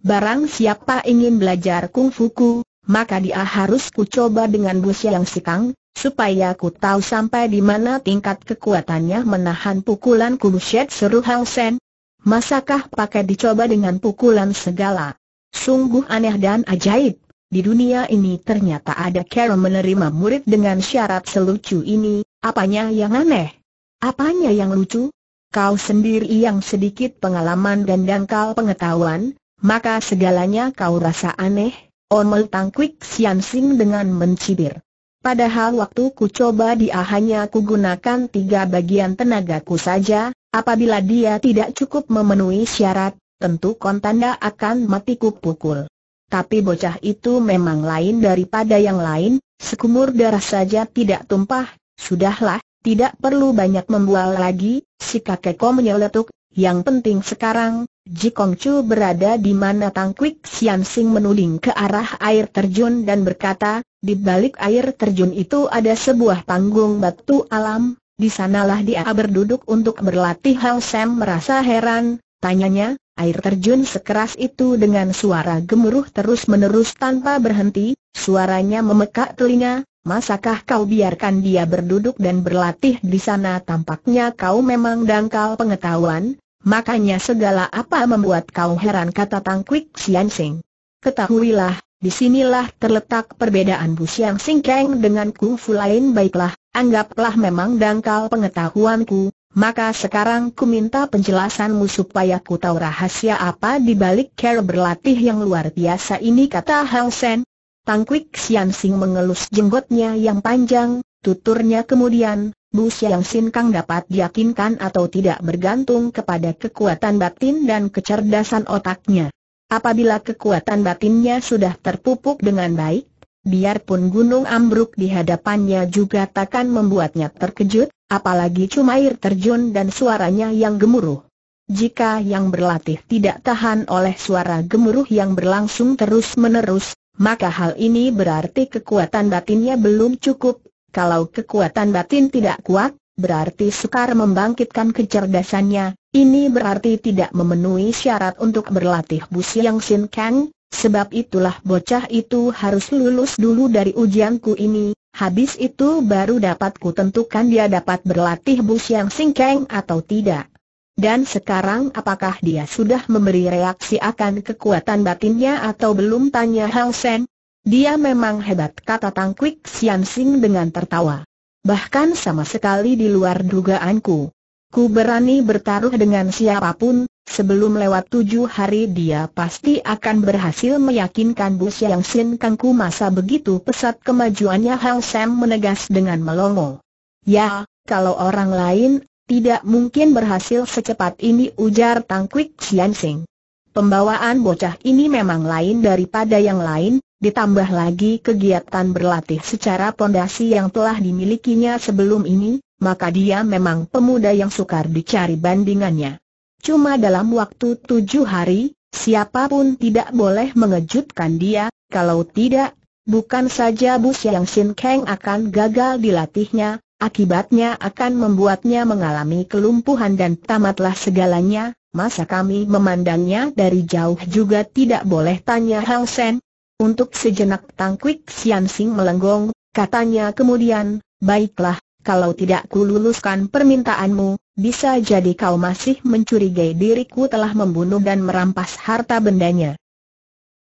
Barang siapa ingin belajar kungfuku, maka dia harus ku coba dengan bus yang sikang, supaya ku tahu sampai di mana tingkat kekuatannya menahan pukulan kubuset seru Hang Sen. Masakah pakai dicoba dengan pukulan segala? Sungguh aneh dan ajaib. Di dunia ini ternyata ada cara menerima murid dengan syarat selucu ini, apanya yang aneh? Apanya yang lucu? Kau sendiri yang sedikit pengalaman dan dangkal pengetahuan, maka segalanya kau rasa aneh, omel tangkwik siansing Sing dengan mencibir. Padahal waktu ku coba dia hanya ku gunakan tiga bagian tenagaku saja, apabila dia tidak cukup memenuhi syarat, tentu kontanda akan mati ku pukul tapi bocah itu memang lain daripada yang lain, sekumur darah saja tidak tumpah, sudahlah, tidak perlu banyak membual lagi, si kakek kau menyeletuk, yang penting sekarang, Jikong Chu berada di mana Tangkwik Sian Sing menuling ke arah air terjun dan berkata, di balik air terjun itu ada sebuah panggung batu alam, di sanalah dia berduduk untuk berlatih Hang Sam merasa heran, tanyanya, Air terjun sekeras itu dengan suara gemuruh terus-menerus tanpa berhenti, suaranya memekak telinga, masakah kau biarkan dia berduduk dan berlatih di sana tampaknya kau memang dangkal pengetahuan, makanya segala apa membuat kau heran kata Tang Tangkwik Sian Sing. Ketahuilah, disinilah terletak perbedaan Bu Siang Sing Keng dengan kungfu lain baiklah, anggaplah memang dangkal pengetahuanku, maka sekarang ku minta penjelasanmu supaya ku tahu rahasia apa di balik cara berlatih yang luar biasa ini kata Hang Sen. Tangkwik Sian Sing mengelus jenggotnya yang panjang, tuturnya kemudian, Bu Siang Sin Kang dapat diyakinkan atau tidak bergantung kepada kekuatan batin dan kecerdasan otaknya. Apabila kekuatan batinnya sudah terpupuk dengan baik, biarpun gunung ambruk di hadapannya juga takkan membuatnya terkejut, apalagi cuma air terjun dan suaranya yang gemuruh. Jika yang berlatih tidak tahan oleh suara gemuruh yang berlangsung terus-menerus, maka hal ini berarti kekuatan batinnya belum cukup. Kalau kekuatan batin tidak kuat, berarti sukar membangkitkan kecerdasannya, ini berarti tidak memenuhi syarat untuk berlatih busi yang sinkang, Sebab itulah bocah itu harus lulus dulu dari ujianku ini, habis itu baru dapat kutentukan dia dapat berlatih bus yang singkeng atau tidak. Dan sekarang apakah dia sudah memberi reaksi akan kekuatan batinnya atau belum tanya Hang Sen? Dia memang hebat kata Tang Kwik Sian Sing dengan tertawa. Bahkan sama sekali di luar dugaanku. Ku berani bertaruh dengan siapapun, Sebelum lewat tujuh hari dia pasti akan berhasil meyakinkan Bu Siang Sin Kangku masa begitu pesat kemajuannya Hang Sam menegas dengan melongo. Ya, kalau orang lain, tidak mungkin berhasil secepat ini ujar Tang Kwik Sian Sing. Pembawaan bocah ini memang lain daripada yang lain, ditambah lagi kegiatan berlatih secara pondasi yang telah dimilikinya sebelum ini, maka dia memang pemuda yang sukar dicari bandingannya. Cuma dalam waktu tujuh hari, siapapun tidak boleh mengejutkan dia, kalau tidak, bukan saja Bus yang Sin Kang akan gagal dilatihnya, akibatnya akan membuatnya mengalami kelumpuhan dan tamatlah segalanya, masa kami memandangnya dari jauh juga tidak boleh tanya Hang Sen. Untuk sejenak Tangkwik Sian Sing melenggong, katanya kemudian, baiklah, kalau tidak ku luluskan permintaanmu, bisa jadi kau masih mencurigai diriku telah membunuh dan merampas harta bendanya.